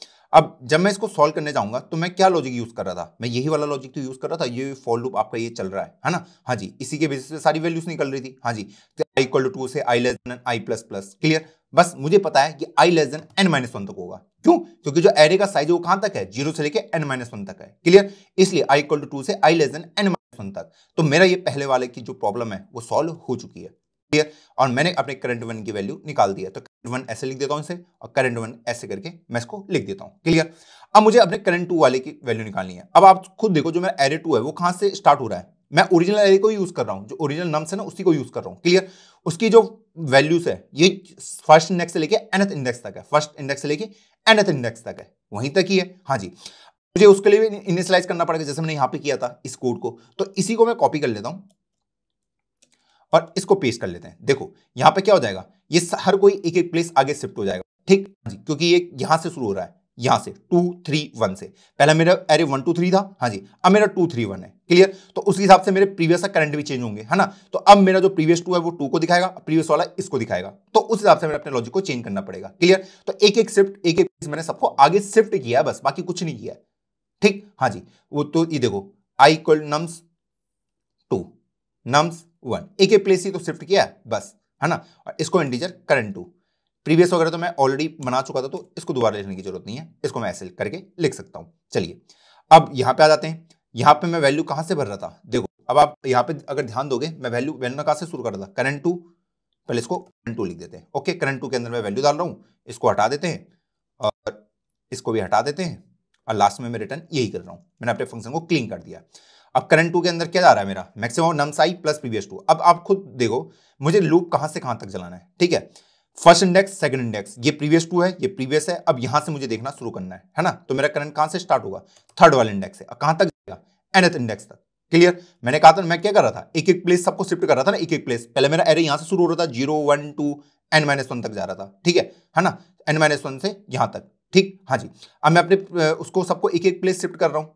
अब जब मैं इसको सॉल्व करने जाऊंगा तो मैं क्या लॉजिक यूज कर रहा था मैं यही वाला लॉजिक तो यूज कर रहा था ये फॉर लूप आपका ये चल रहा है है ना हाँ जी इसी के बेसिस पे सारी वैल्यूज निकल रही थी हाँ जी आई इक्वल टू से आई less than I plus plus clear बस मुझे पता है कि I less than N minus one तक होगा क्यों क्योंकि जो एरे का साइज है वो कहां तक है जीरो से लेकर एन माइनस वन तक है क्लियर इसलिए आई इक्वल टू टू से आई लेस देन एन सन तक तो मेरा ये पहले वाले की जो प्रॉब्लम है वो सॉल्व हो चुकी है क्लियर और मैंने अपने करंट वन की वैल्यू निकाल दिया तो करंट वन ऐसे लिख देता हूँ इसे और करंट वन ऐसे करके मैं इसको लिख देता हूँ क्लियर अब मुझे अपने करंट टू वाले की वैल्यू निकालनी है अब आप खुद देखो जो मेरा एरे टू है वो कहाँ से स्टार्ट हो रहा है मैं ओरिजिनल एरे को यूज कर रहा हूँ जो ओरिजिनल नम्स है ना उसी को यूज कर रहा हूँ क्लियर उसकी जो वैल्यूज है ये फर्स्ट इंडेक्स से लेके एनथ इंडेक्स तक है फर्स्ट इंडेक्स से लेके एनथ इंडेक्स तक है वहीं तक ही है हाँ जी मुझे उसके लिए भी इनिशलाइज करना पड़ेगा जैसे मैंने यहां पे किया था इस कोड को तो इसी को मैं कॉपी कर लेता हूं और इसको पेस्ट कर लेते हैं देखो यहां पे क्या हो जाएगा ये हर कोई एक एक प्लेस आगे शिफ्ट हो जाएगा ठीक हाँ जी क्योंकि ये यहां से शुरू हो रहा है यहां से टू थ्री वन से पहला मेरा एरे वन टू थ्री था हाँ जी अब मेरा टू थ्री वन है क्लियर तो उस हिसाब से मेरे प्रीवियस का करंट भी चेंज होंगे है ना तो अब मेरा जो प्रीवियस टू है वो टू को दिखाएगा प्रीवियस वाला इसको दिखाएगा तो उस हिसाब से मेरे अपने लॉजिक को चेंज करना पड़ेगा क्लियर तो एक एक शिफ्ट एक एक मैंने सबको आगे शिफ्ट किया है बस बाकी कुछ नहीं किया है ठीक हाँ जी वो तो ये देखो I equal nums two nums one एक एक प्लेस ही तो शिफ्ट किया बस है ना और इसको इंटीजर करंट टू प्रीवियस वगैरह तो मैं ऑलरेडी बना चुका था तो इसको दोबारा लिखने की जरूरत नहीं है इसको मैं ऐसे करके लिख सकता हूँ चलिए अब यहाँ पे आ जाते हैं यहाँ पे मैं वैल्यू कहाँ से भर रहा था देखो अब आप यहाँ पे अगर ध्यान दोगे मैं वैल्यू वैल्यू कहाँ से शुरू कर रहा था करंट टू पहले इसको करंट टू लिख देते हैं ओके करंट टू के अंदर मैं वैल्यू डाल रहा हूँ इसको हटा देते हैं और इसको भी हटा देते हैं और लास्ट में मैं रिटर्न यही कर रहा हूँ मैंने अपने फंक्शन को क्लीन कर दिया अब करंट टू के अंदर क्या जा रहा है मेरा मैक्सिमम नम साई प्लस प्रीवियस टू अब आप खुद देखो मुझे लूप कहाँ से कहाँ तक जलाना है ठीक है फर्स्ट इंडेक्स सेकंड इंडेक्स ये प्रीवियस टू है ये प्रीवियस है अब यहाँ से मुझे देखना शुरू करना है है ना तो मेरा करंट कहाँ से स्टार्ट होगा थर्ड वाला इंडेक्स है कहाँ तक जाएगा एनथ इंडेक्स तक क्लियर मैंने कहा था मैं क्या कर रहा था एक एक प्लेस सबको शिफ्ट कर रहा था ना एक एक प्लेस पहले मेरा एरे यहाँ से शुरू हो रहा था zero one two N minus one तक जा रहा था ठीक है है ना एन माइनस वन से यहाँ तक ठीक हाँ जी अब मैं अपने उसको सबको एक एक प्लेस शिफ्ट कर रहा हूं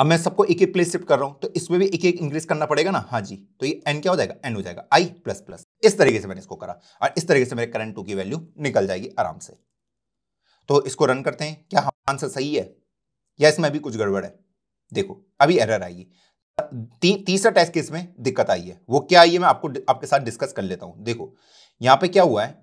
अब मैं सबको एक एक प्लेस शिफ्ट कर रहा हूं तो इसमें भी एक एक इंक्रीज करना पड़ेगा ना हाँ जी तो ये एन क्या हो जाएगा एन हो जाएगा आई प्लस प्लस इस तरीके से मैंने इसको करा और इस तरीके से मेरे करंट टू की वैल्यू निकल जाएगी आराम से तो इसको रन करते हैं क्या हमारा आंसर सही है या इसमें भी कुछ गड़बड़ है देखो अभी एरर आएगी ती, तीसरा टेस्ट केस में दिक्कत आई है वो क्या आई है मैं आपको आपके साथ डिस्कस कर लेता हूं देखो यहां पे क्या हुआ है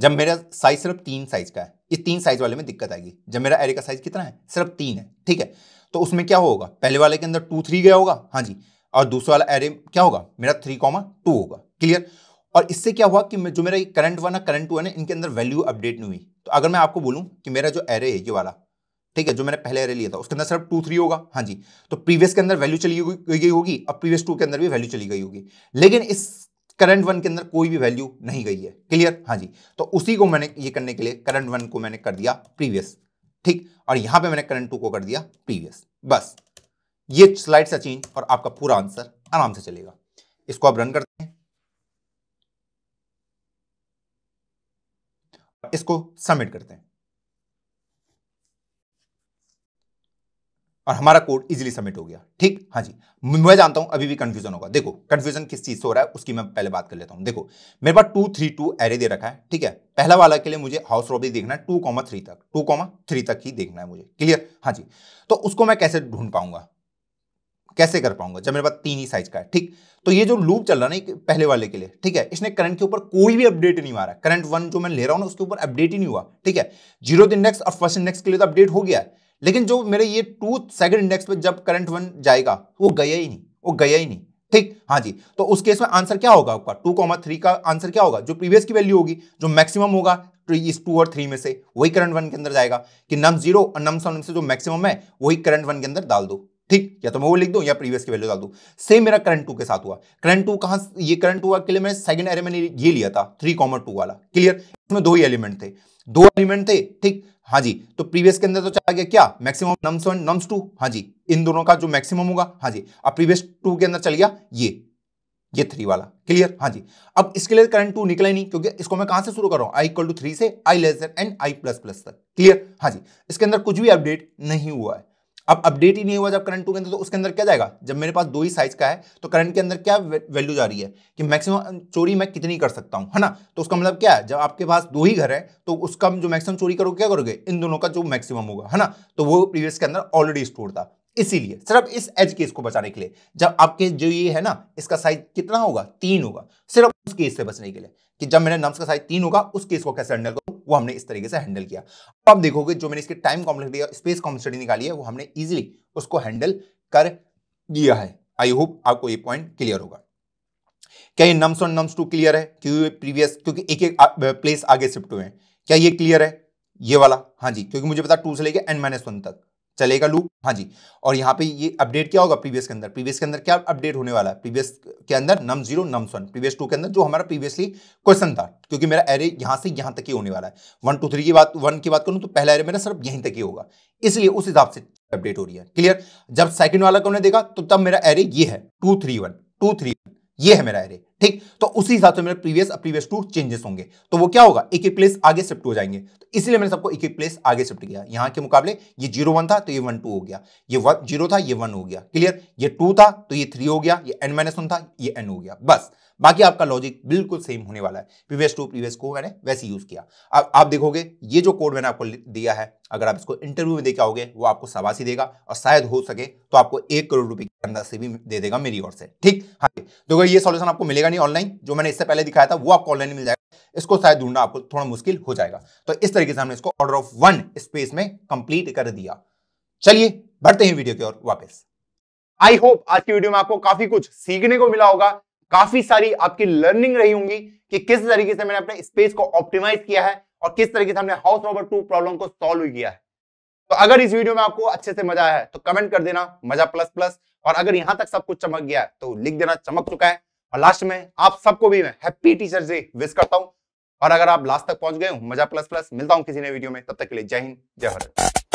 जब मेरा साइज सिर्फ तीन साइज का है इस तीन साइज वाले में दिक्कत आएगी जब मेरा एरे का साइज कितना है सिर्फ तीन है ठीक है तो उसमें क्या होगा पहले वाले के अंदर टू थ्री गया होगा हाँ जी और दूसरा वाला एरे क्या होगा मेरा थ्री कॉमा टू होगा क्लियर और इससे क्या हुआ कि जो मेरा करंट वन है करंट टू है ना इनके अंदर वैल्यू अपडेट नहीं हुई तो अगर मैं आपको बोलूँ कि मेरा जो एरे है ये वाला ठीक है जो मैंने पहले एरे लिया था उसके अंदर सिर्फ टू थ्री होगा हाँ जी तो प्रीवियस के अंदर वैल्यू चली गई होगी और प्रीवियस टू के अंदर भी वैल्यू चली गई होगी लेकिन इस करंट वन के अंदर कोई भी वैल्यू नहीं गई है क्लियर हाँ जी तो उसी को मैंने ये करने के लिए करंट वन को मैंने कर दिया प्रीवियस ठीक और यहां पे मैंने करंट टू को कर दिया प्रीवियस बस ये स्लाइड से चेंज और आपका पूरा आंसर आराम से चलेगा इसको आप रन करते हैं इसको सबमिट करते हैं और हमारा कोड इजीली सबमिट हो गया ठीक हाँ जी मैं जानता हूं अभी भी कंफ्यूजन होगा देखो कंफ्यूजन किस चीज से हो रहा है उसकी मैं पहले बात कर लेता हूं देखो मेरे पास टू थ्री टू एरे दे रखा है ठीक है पहला वाला के लिए मुझे हाउस रॉबरी देखना है टू कॉमा थ्री तक टू कॉमा थ्री तक ही देखना है मुझे क्लियर हाँ जी तो उसको मैं कैसे ढूंढ पाऊंगा कैसे कर पाऊंगा जब मेरे पास तीन ही साइज का है ठीक तो ये जो लूप चल रहा है ना पहले वाले के लिए ठीक है इसने करंट के ऊपर कोई भी अपडेट नहीं मारा करंट वन जो मैं ले रहा हूं ना उसके ऊपर अपडेट ही नहीं हुआ ठीक है जीरो इंडेक्स और फर्स्ट इंडेक्स के लिए तो अपडेट हो गया है लेकिन जो मेरे ये टू सेकंड इंडेक्स पे जब करंट वन जाएगा वो गया ही नहीं वो गया ही नहीं ठीक हाँ जी तो उस केस में आंसर क्या होगा आपका टू कॉमा थ्री का आंसर क्या होगा जो प्रीवियस की वैल्यू होगी जो मैक्सिमम होगा इस टू और थ्री में से वही करंट वन के अंदर जाएगा कि नम जीरो और नम सन से जो मैक्सिमम है वही करंट वन के अंदर डाल दो ठीक या तो मैं वो लिख दू या प्रीवियस की वैल्यू डाल दू सेम मेरा करंट टू के साथ हुआ करंट टू कहां ये करंट टू के लिए मैंने सेकंड एरे में ये लिया था थ्री कॉमर टू वाला क्लियर इसमें दो ही एलिमेंट थे दो एलिमेंट थे ठीक हाँ जी तो प्रीवियस के अंदर तो चला गया क्या maximum nums one nums two हाँ जी इन दोनों का जो मैक्सिमम होगा हाँ जी अब प्रीवियस टू के अंदर चल गया ये ये थ्री वाला क्लियर हाँ जी अब इसके लिए करंट टू निकला ही नहीं क्योंकि इसको मैं कहां से शुरू कर रहा हूं आई इक्वल टू थ्री से आई लेस एंड आई प्लस प्लस तक क्लियर हाँ जी इसके अंदर कुछ भी अपडेट नहीं हुआ है अब अपडेट ही नहीं हुआ जब करंट टू के अंदर तो उसके अंदर क्या जाएगा जब मेरे पास दो ही साइज का है तो करंट के अंदर क्या वैल्यू जा रही है कि मैक्सिमम चोरी मैं कितनी कर सकता हूँ है ना तो उसका मतलब क्या है जब आपके पास दो ही घर है तो उसका जो मैक्सिमम चोरी करोगे क्या करोगे इन दोनों का जो मैक्सिमम होगा है ना तो वो प्रीवियस के अंदर ऑलरेडी स्टोर था इसीलिए सिर्फ इस एज केस को बचाने के लिए जब आपके जो ये है ना इसका साइज कितना होगा तीन होगा सिर्फ उस केस से बचने के लिए कि जब मेरे नम्स का साइज तीन होगा उस केस को कैसे हैंडल करूँ वो हमने इस तरीके से हैंडल किया अब आप देखोगे जो मैंने इसके टाइम कॉम्प्लेक्सिटी और स्पेस कॉम्प्लेक्सिटी निकाली है वो हमने इजिली उसको हैंडल कर दिया है आई होप आपको ये पॉइंट क्लियर होगा क्या ये nums one nums two clear है क्योंकि प्रीवियस क्योंकि एक एक प्लेस आगे शिफ्ट हुए हैं क्या ये क्लियर है ये वाला हाँ जी क्योंकि मुझे पता टू से लेके एन माइनस वन तक चलेगा लूप हाँ जी और यहाँ पे ये अपडेट क्या होगा प्रीवियस के अंदर प्रीवियस के अंदर क्या अपडेट होने वाला है प्रीवियस के अंदर num zero num one previous two के अंदर जो हमारा प्रीवियसली क्वेश्चन था क्योंकि मेरा एरे यहाँ से यहाँ तक ही होने वाला है वन टू थ्री की बात वन की बात करूँ तो पहला एरे मेरा सिर्फ यहीं तक ही होगा इसलिए उस हिसाब से अपडेट हो रही है क्लियर जब सेकंड वाला को देखा तो तब मेरा एरे ये है two three one two three ये है मेरा एरे ठीक तो उसी हिसाब से मेरे प्रीवियस और प्रीवियस टू चेंजेस होंगे तो वो क्या होगा एक एक प्लेस आगे शिफ्ट हो जाएंगे तो इसलिए मैंने सबको एक एक प्लेस आगे शिफ्ट किया यहां के मुकाबले ये जीरो वन था तो ये वन टू हो गया ये जीरो था ये वन हो गया क्लियर ये टू था तो ये थ्री हो गया ये एन माइनस वन था ये एन हो गया बस बाकी आपका लॉजिक बिल्कुल सेम होने वाला है प्रीवियस टू प्रीवियस को मैंने वैसे यूज किया अब आप देखोगे ये जो कोड मैंने आपको दिया है अगर आप इसको इंटरव्यू में देखा होगे वो आपको सवासी देगा और शायद हो सके तो आपको एक करोड़ रुपए के अंदर से भी दे देगा मेरी ओर से ठीक हाँ तो अगर ये सॉल्यूशन आपको मिलेगा नहीं ऑनलाइन जो मैंने इससे पहले दिखाया था वो आपको ऑनलाइन मिल जाएगा इसको शायद ढूंढना आपको थोड़ा मुश्किल हो जाएगा तो इस तरीके से हमने इसको ऑर्डर ऑफ वन स्पेस में कंप्लीट कर दिया चलिए बढ़ते हैं वीडियो की ओर वापस आई होप आज की वीडियो में आपको काफी कुछ सीखने को मिला होगा काफी सारी आपकी लर्निंग रही होंगी कि किस तरीके से मैंने अपने स्पेस को ऑप्टिमाइज किया है और किस तरीके से हमने हाउस नंबर टू प्रॉब्लम को सॉल्व किया है तो अगर इस वीडियो में आपको अच्छे से मजा आया है तो कमेंट कर देना मजा प्लस प्लस और अगर यहां तक सब कुछ चमक गया है तो लिख देना चमक चुका है और लास्ट में आप सबको भी मैं हैप्पी टीचर डे विश करता हूं और अगर आप लास्ट तक पहुंच गए मजा प्लस प्लस मिलता हूं किसी नए वीडियो में तब तक के लिए जय हिंद जय भारत